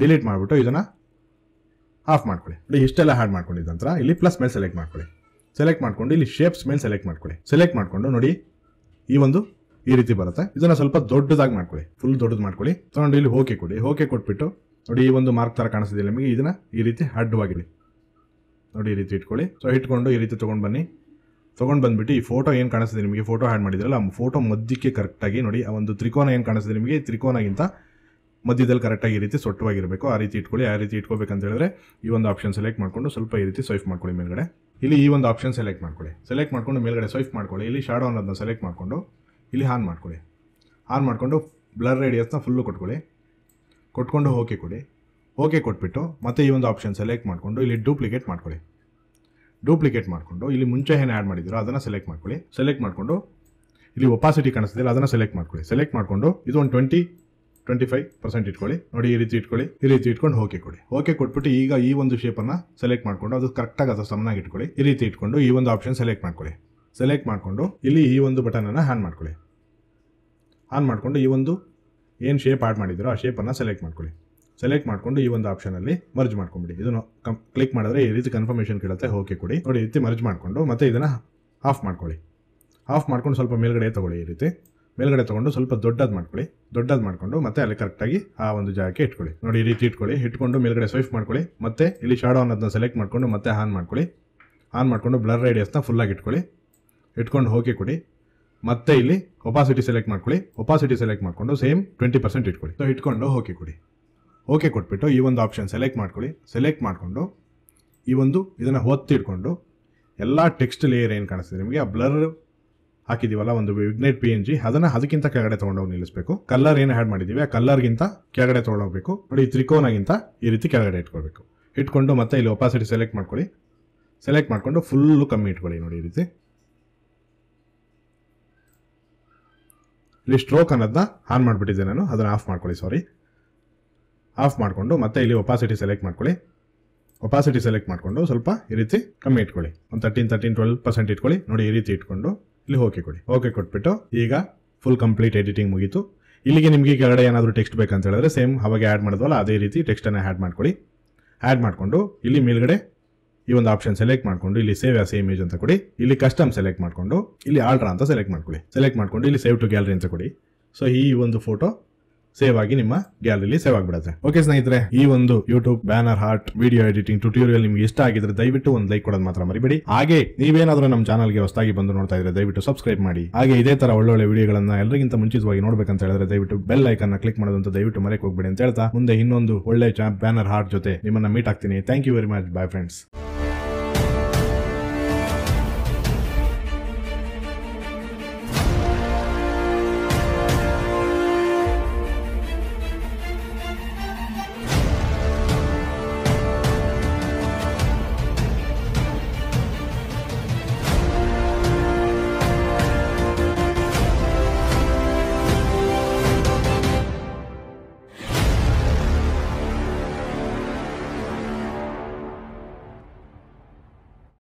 ಡಿಲೀಟ್ ಮಾಡಿಬಿಟ್ಟು ಇದನ್ನು ಆಫ್ ಮಾಡ್ಕೊಳ್ಳಿ ನೋಡಿ ಇಷ್ಟೆಲ್ಲ ಹ್ಯಾಡ್ ಮಾಡ್ಕೊಂಡಿದ್ದ ನಂತರ ಇಲ್ಲಿ ಪ್ಲಸ್ ಮೇಲೆ ಸೆಲೆಕ್ಟ್ ಮಾಡ್ಕೊಳ್ಳಿ ಸೆಲೆಕ್ಟ್ ಮಾಡ್ಕೊಂಡು ಇಲ್ಲಿ ಶೇಪ್ಸ್ ಮೇಲೆ ಸೆಲೆಕ್ಟ್ ಮಾಡ್ಕೊಳ್ಳಿ ಸೆಲೆಕ್ಟ್ ಮಾಡಿಕೊಂಡು ನೋಡಿ ಈ ಒಂದು ಈ ರೀತಿ ಬರುತ್ತೆ ಇದನ್ನ ಸ್ವಲ್ಪ ದೊಡ್ಡದಾಗಿ ಮಾಡ್ಕೊಳ್ಳಿ ಫುಲ್ ದೊಡ್ಡದು ಮಾಡ್ಕೊಳ್ಳಿ ತಗೊಂಡು ಇಲ್ಲಿ ಹೋಕೆ ಕೊಡಿ ಹೋಕೆ ಕೊಟ್ಬಿಟ್ಟು ನೋಡಿ ಈ ಒಂದು ಮಾರ್ಕ್ ತರ ಕಾಣಿಸ್ತಿದೆ ನಿಮಗೆ ಇದನ್ನ ಈ ರೀತಿ ಅಡ್ಡವಾಗಿಡಿ ನೋಡಿ ಈ ರೀತಿ ಇಟ್ಕೊಳ್ಳಿ ಸೊ ಇಟ್ಕೊಂಡು ಈ ರೀತಿ ತೊಗೊಂಡು ಬನ್ನಿ ತೊಗೊಂಡು ಬಂದ್ಬಿಟ್ಟು ಈ ಫೋಟೋ ಏನು ಕಾಣಿಸ್ತಿದೆ ನಿಮಗೆ ಫೋಟೋ ಆ್ಯಡ್ ಮಾಡಿದ್ರಲ್ಲ ಆ ಫೋಟೋ ಮಧ್ಯಕ್ಕೆ ಕರೆಕ್ಟಾಗಿ ನೋಡಿ ಆ ಒಂದು ತ್ರಿಕೋನ ಏನು ಕಾಣಿಸ್ತಿದೆ ನಿಮಗೆ ತ್ರಿಕೋನಗಿಂತ ಮಧ್ಯದಲ್ಲಿ ಕರೆಕ್ಟಾಗಿ ಈ ರೀತಿ ಸೊಟ್ಟವಾಗಿರಬೇಕು ಆ ರೀತಿ ಇಟ್ಕೊಳ್ಳಿ ಆ ರೀತಿ ಇಟ್ಕೋಬೇಕಂತ ಹೇಳಿದ್ರೆ ಈ ಒಂದು ಆಪ್ಷನ್ ಸೆಲೆಕ್ಟ್ ಮಾಡ್ಕೊಂಡು ಸ್ವಲ್ಪ ಈ ರೀತಿ ಸ್ವೈಫ್ ಮಾಡ್ಕೊಳ್ಳಿ ಮೇಲ್ಗಡೆ ಇಲ್ಲಿ ಈ ಒಂದು ಆಪ್ಷನ್ ಸೆಲೆಕ್ಟ್ ಮಾಡ್ಕೊಳ್ಳಿ ಸೆಲೆಕ್ಟ್ ಮಾಡ್ಕೊಂಡು ಮೇಲ್ಗಡೆ ಸ್ವೈಫ್ ಮಾಡ್ಕೊಳ್ಳಿ ಇಲ್ಲಿ ಶಾಡೋ ಅನ್ನೋದನ್ನ ಸೆಲೆಕ್ಟ್ ಮಾಡಿಕೊಂಡು ಇಲ್ಲಿ ಆನ್ ಮಾಡ್ಕೊಳ್ಳಿ ಆನ್ ಮಾಡಿಕೊಂಡು ಬ್ಲರ್ ರೇಡಿಯಸ್ನ ಫುಲ್ಲು ಕೊಟ್ಕೊಳ್ಳಿ ಕೊಟ್ಕೊಂಡು ಓಕೆ ಕೊಡಿ ಓಕೆ ಕೊಟ್ಬಿಟ್ಟು ಮತ್ತೆ ಈ ಒಂದು ಆಪ್ಷನ್ ಸೆಲೆಕ್ಟ್ ಮಾಡಿಕೊಂಡು ಇಲ್ಲಿ ಡೂಪ್ಲಿಕೇಟ್ ಮಾಡ್ಕೊಳ್ಳಿ ಡೂಪ್ಲಿಕೇಟ್ ಮಾಡಿಕೊಂಡು ಇಲ್ಲಿ ಮುಂಚೆ ಏನು ಆ್ಯಡ್ ಮಾಡಿದ್ದೀರೋ ಅದನ್ನು ಸೆಲೆಕ್ಟ್ ಮಾಡ್ಕೊಳ್ಳಿ ಸೆಲೆಕ್ಟ್ ಮಾಡಿಕೊಂಡು ಇಲ್ಲಿ ಒಪಾಸಿಟಿ ಕಾಣಿಸ್ತಿಲ್ಲ ಅದನ್ನು ಸೆಲೆಕ್ಟ್ ಮಾಡ್ಕೊಳ್ಳಿ ಸೆಲೆಕ್ಟ್ ಮಾಡಿಕೊಂಡು ಇದು ಟ್ವೆಂಟಿ ಟ್ವೆಂಟಿ ಫೈವ್ ಪರ್ಸೆಂಟ್ ಇಟ್ಕೊಳ್ಳಿ ನೋಡಿ ಈ ರೀತಿ ಇಟ್ಕೊಳ್ಳಿ ಈ ರೀತಿ ಇಟ್ಕೊಂಡು ಓಕೆ ಕೊಡಿ ಓಕೆ ಕೊಟ್ಬಿಟ್ಟು ಈಗ ಈ ಒಂದು ಶೇಪನ್ನು ಸೆಲೆಕ್ಟ್ ಮಾಡಿಕೊಂಡು ಅದು ಕರೆಕ್ಟಾಗಿ ಅದು ಸಮನಾಗಿ ಇಟ್ಕೊಳ್ಳಿ ಈ ರೀತಿ ಇಟ್ಕೊಂಡು ಈ ಒಂದು ಆಪ್ಷನ್ ಸೆಲೆಕ್ಟ್ ಮಾಡ್ಕೊಳ್ಳಿ ಸೆಲೆಕ್ಟ್ ಮಾಡಿಕೊಂಡು ಇಲ್ಲಿ ಈ ಒಂದು ಬಟನನ್ನು ಆನ್ ಮಾಡ್ಕೊಳ್ಳಿ ಆನ್ ಮಾಡಿಕೊಂಡು ಈ ಒಂದು ಏನು ಶೇಪ್ ಆ್ಯಡ್ ಮಾಡಿದ್ದೀರೋ ಆ ಶೇಪನ್ನು ಸೆಲೆಕ್ಟ್ ಮಾಡ್ಕೊಳ್ಳಿ ಸೆಲೆಕ್ಟ್ ಮಾಡಿಕೊಂಡು ಈ ಒಂದು ಆಪ್ಷನಲ್ಲಿ ಮರ್ಜ್ ಮಾಡ್ಕೊಂಬಿಡಿ ಇದನ್ನು ಕಂ ಕ್ಲಿಕ್ ಮಾಡಿದ್ರೆ ಈ ರೀತಿ ಕನ್ಫರ್ಮೇಷನ್ ಕೇಳುತ್ತೆ ಓಕೆ ಕೊಡಿ ನೋಡಿ ಈ ರೀತಿ ಮರ್ಜ್ ಮಾಡಿಕೊಂಡು ಮತ್ತೆ ಇದನ್ನು ಆಫ್ ಮಾಡ್ಕೊಳ್ಳಿ ಆಫ್ ಮಾಡ್ಕೊಂಡು ಸ್ವಲ್ಪ ಮೇಲ್ಗಡೆ ತೊಗೊಳ್ಳಿ ಈ ರೀತಿ ಮೇಲ್ಗಡೆ ತೊಗೊಂಡು ಸ್ವಲ್ಪ ದೊಡ್ಡದು ಮಾಡ್ಕೊಳ್ಳಿ ದೊಡ್ಡದು ಮಾಡಿಕೊಂಡು ಮತ್ತೆ ಅಲ್ಲಿ ಕರೆಕ್ಟಾಗಿ ಆ ಒಂದು ಜಾಗಕ್ಕೆ ಇಟ್ಕೊಳ್ಳಿ ನೋಡಿ ಈ ರೀತಿ ಇಟ್ಕೊಳ್ಳಿ ಇಟ್ಕೊಂಡು ಮೇಲ್ಗಡೆ ಸ್ವೈಫ್ ಮಾಡ್ಕೊಳ್ಳಿ ಮತ್ತೆ ಇಲ್ಲಿ ಶಾಡೋ ಅನ್ನೋದನ್ನ ಸೆಲೆಕ್ಟ್ ಮಾಡಿಕೊಂಡು ಮತ್ತೆ ಆನ್ ಮಾಡ್ಕೊಳ್ಳಿ ಆನ್ ಮಾಡಿಕೊಂಡು ಬ್ಲರ್ ರೇಡಿಯಸ್ನ ಫುಲ್ಲಾಗಿ ಇಟ್ಕೊಳ್ಳಿ ಇಟ್ಕೊಂಡು ಹೋಗಿ ಕೊಡಿ ಮತ್ತೆ ಇಲ್ಲಿ ಒಪಾಸಿಟಿ ಸೆಲೆಕ್ಟ್ ಮಾಡ್ಕೊಳ್ಳಿ ಒಪಾಸಿಟಿ ಸೆಲೆಕ್ಟ್ ಮಾಡಿಕೊಂಡು ಸೇಮ್ ಟ್ವೆಂಟಿ ಪರ್ಸೆಂಟ್ ಇಟ್ಕೊಳ್ಳಿ ಸೊ ಇಟ್ಕೊಂಡು ಹೋಗಿ ಕೊಡಿ ಓಕೆ ಕೊಟ್ಬಿಟ್ಟು ಈ ಒಂದು ಆಪ್ಷನ್ ಸೆಲೆಕ್ಟ್ ಮಾಡ್ಕೊಳ್ಳಿ ಸೆಲೆಕ್ಟ್ ಮಾಡಿಕೊಂಡು ಈ ಒಂದು ಇದನ್ನು ಇಟ್ಕೊಂಡು ಎಲ್ಲ ಟೆಕ್ಸ್ಟ್ ಲೇಯರ್ ಏನು ಕಾಣಿಸ್ತಿದೆ ನಿಮಗೆ ಆ ಬ್ಲರ್ ಹಾಕಿದ್ದೀವಲ್ಲ ಒಂದು ವಿಗ್ನೆಟ್ ಪಿ ಎನ್ ಜಿ ಅದನ್ನು ಅದಕ್ಕಿಂತ ಕೆಳಗಡೆ ತೊಗೊಂಡೋಗಿ ನಿಲ್ಲಿಸಬೇಕು ಕಲರ್ ಏನು ಆ್ಯಡ್ ಮಾಡಿದ್ದೀವಿ ಆ ಕಲರ್ಗಿಂತ ಕೆಳಗಡೆ ತೊಗೊಂಡೋಗ್ಬೇಕು ನೋಡಿ ತ್ರಿಕೋನಗಿಂತ ಈ ರೀತಿ ಕೆಳಗಡೆ ಇಟ್ಕೊಳ್ಬೇಕು ಇಟ್ಕೊಂಡು ಮತ್ತೆ ಇಲ್ಲಿ ಒಪಾಸಿಟಿ ಸೆಲೆಕ್ಟ್ ಮಾಡ್ಕೊಳ್ಳಿ ಸೆಲೆಕ್ಟ್ ಮಾಡಿಕೊಂಡು ಫುಲ್ಲು ಕಮ್ಮಿ ಇಟ್ಕೊಳ್ಳಿ ನೋಡಿ ಈ ರೀತಿ ಇಲ್ಲಿ ಸ್ಟ್ರೋಕ್ ಅನ್ನೋದನ್ನ ಆನ್ ಮಾಡಿಬಿಟ್ಟಿದ್ದೆ ನಾನು ಅದನ್ನು ಆಫ್ ಮಾಡ್ಕೊಳ್ಳಿ ಸಾರಿ ಆಫ್ ಮಾಡಿಕೊಂಡು ಮತ್ತೆ ಇಲ್ಲಿ ಒಪಾಸಿಟಿ ಸೆಲೆಕ್ಟ್ ಮಾಡ್ಕೊಳ್ಳಿ ಒಪಾಸಿಟಿ ಸೆಲೆಕ್ಟ್ ಮಾಡಿಕೊಂಡು ಸ್ವಲ್ಪ ಈ ರೀತಿ ಕಮ್ಮಿ ಇಟ್ಕೊಳ್ಳಿ ಒಂದು ತರ್ಟೀನ್ ತರ್ಟೀನ್ ಟ್ವೆಲ್ ಪರ್ಸೆಂಟ್ ಇಟ್ಕೊಳ್ಳಿ ನೋಡಿ ಈ ರೀತಿ ಇಟ್ಕೊಂಡು ಇಲ್ಲಿ ಓಕೆ ಕೊಡಿ ಓಕೆ ಕೊಟ್ಬಿಟ್ಟು ಈಗ ಫುಲ್ ಕಂಪ್ಲೀಟ್ ಎಡಿಟಿಂಗ್ ಮುಗೀತು ಇಲ್ಲಿಗೆ ನಿಮಗೆ ಕೆಳಗಡೆ ಏನಾದರೂ ಟೆಕ್ಸ್ಟ್ ಬೇಕಂತ ಹೇಳಿದ್ರೆ ಸೇಮ್ ಅವಾಗ ಆ್ಯಡ್ ಮಾಡಿದ್ವಲ್ಲ ಅದೇ ರೀತಿ ಟೆಕ್ಸ್ಟನ್ನು ಆ್ಯಡ್ ಮಾಡ್ಕೊಳ್ಳಿ ಆ್ಯಡ್ ಮಾಡಿಕೊಂಡು ಇಲ್ಲಿ ಮೇಲ್ಗಡೆ ಈ ಒಂದು ಆಪ್ಷನ್ ಸೆಲೆಕ್ಟ್ ಮಾಡ್ಕೊಂಡು ಇಲ್ಲಿ ಸೇವ್ ಆಸ್ ಇಮೇಜ್ ಅಂತ ಕೊಡಿ ಇಲ್ಲಿ ಕಸ್ಟಮ್ ಸೆಲೆಕ್ಟ್ ಮಾಡ್ಕೊಂಡು ಇಲ್ಲಿ ಆಲ್ಟ್ರಾ ಅಂತ ಸೆಲೆಕ್ಟ್ ಮಾಡ್ಕೊಳ್ಳಿ ಸೆಲೆಕ್ಟ್ ಮಾಡ್ಕೊಂಡು ಇಲ್ಲಿ ಸೇವ್ ಟು ಗ್ಯಾಲರಿ ಅಂತ ಕೊಡಿ ಸೊ ಈ ಒಂದು ಫೋಟೋ ಸೇವ್ ಆಗಿ ನಿಮ್ಮ ಗ್ಯಾಲರಿಲಿ ಸೇವ್ ಆಗಿಬಿಡುತ್ತೆ ಓಕೆ ಸ್ನೇಹಿತರೆ ಈ ಒಂದು YouTube banner heart video editing tutorial ನಿಮ್ಗೆ ಇಷ್ಟ ಆಗಿದ್ರೆ ದಯವಿಟ್ಟು ಒಂದು ಲೈಕ್ ಕೊಡೋದು ಮಾತ್ರ ಮರಿಬಿಡಿ ಹಾಗೆ ನೀವೇನಾದ್ರೂ ನಮ್ಮ ಚಾನಲ್ಗೆ ಹೊಸದಾಗಿ ಬಂದು ನೋಡ್ತಾ ಇದ್ರೆ ದಯವಿಟ್ಟು ಸಬ್ಸ್ಕ್ರೈಬ್ ಮಾಡಿ ಹಾಗೆ ಇದೇ ತರ ಒಳ್ಳೊಳ್ಳೆ ವಿಡಿಯೋಗಳನ್ನ ಎಲ್ಲರಿಗಿಂತ ಮುಂಚಿತವಾಗಿ ನೋಡ್ಬೇಕಂತ ಹೇಳಿದ್ರೆ ದಯವಿಟ್ಟು ಬೆಲ್ ಐಕನ್ ಕ್ಲಿಕ್ ಮಾಡೋದಂತ ದಯವಿಟ್ಟು ಮರೆಕ್ ಹೋಗ್ಬಿಡಿ ಅಂತ ಹೇಳ್ತಾ ಮುಂದೆ ಇನ್ನೊಂದು ಒಳ್ಳೆ ಬ್ಯಾನರ್ ಹಾರ್ಟ್ ಜೊತೆ ನಿಮ್ಮನ್ನ ಮೀಟ್ ಆಗ್ತೀನಿ thank you very much bye friends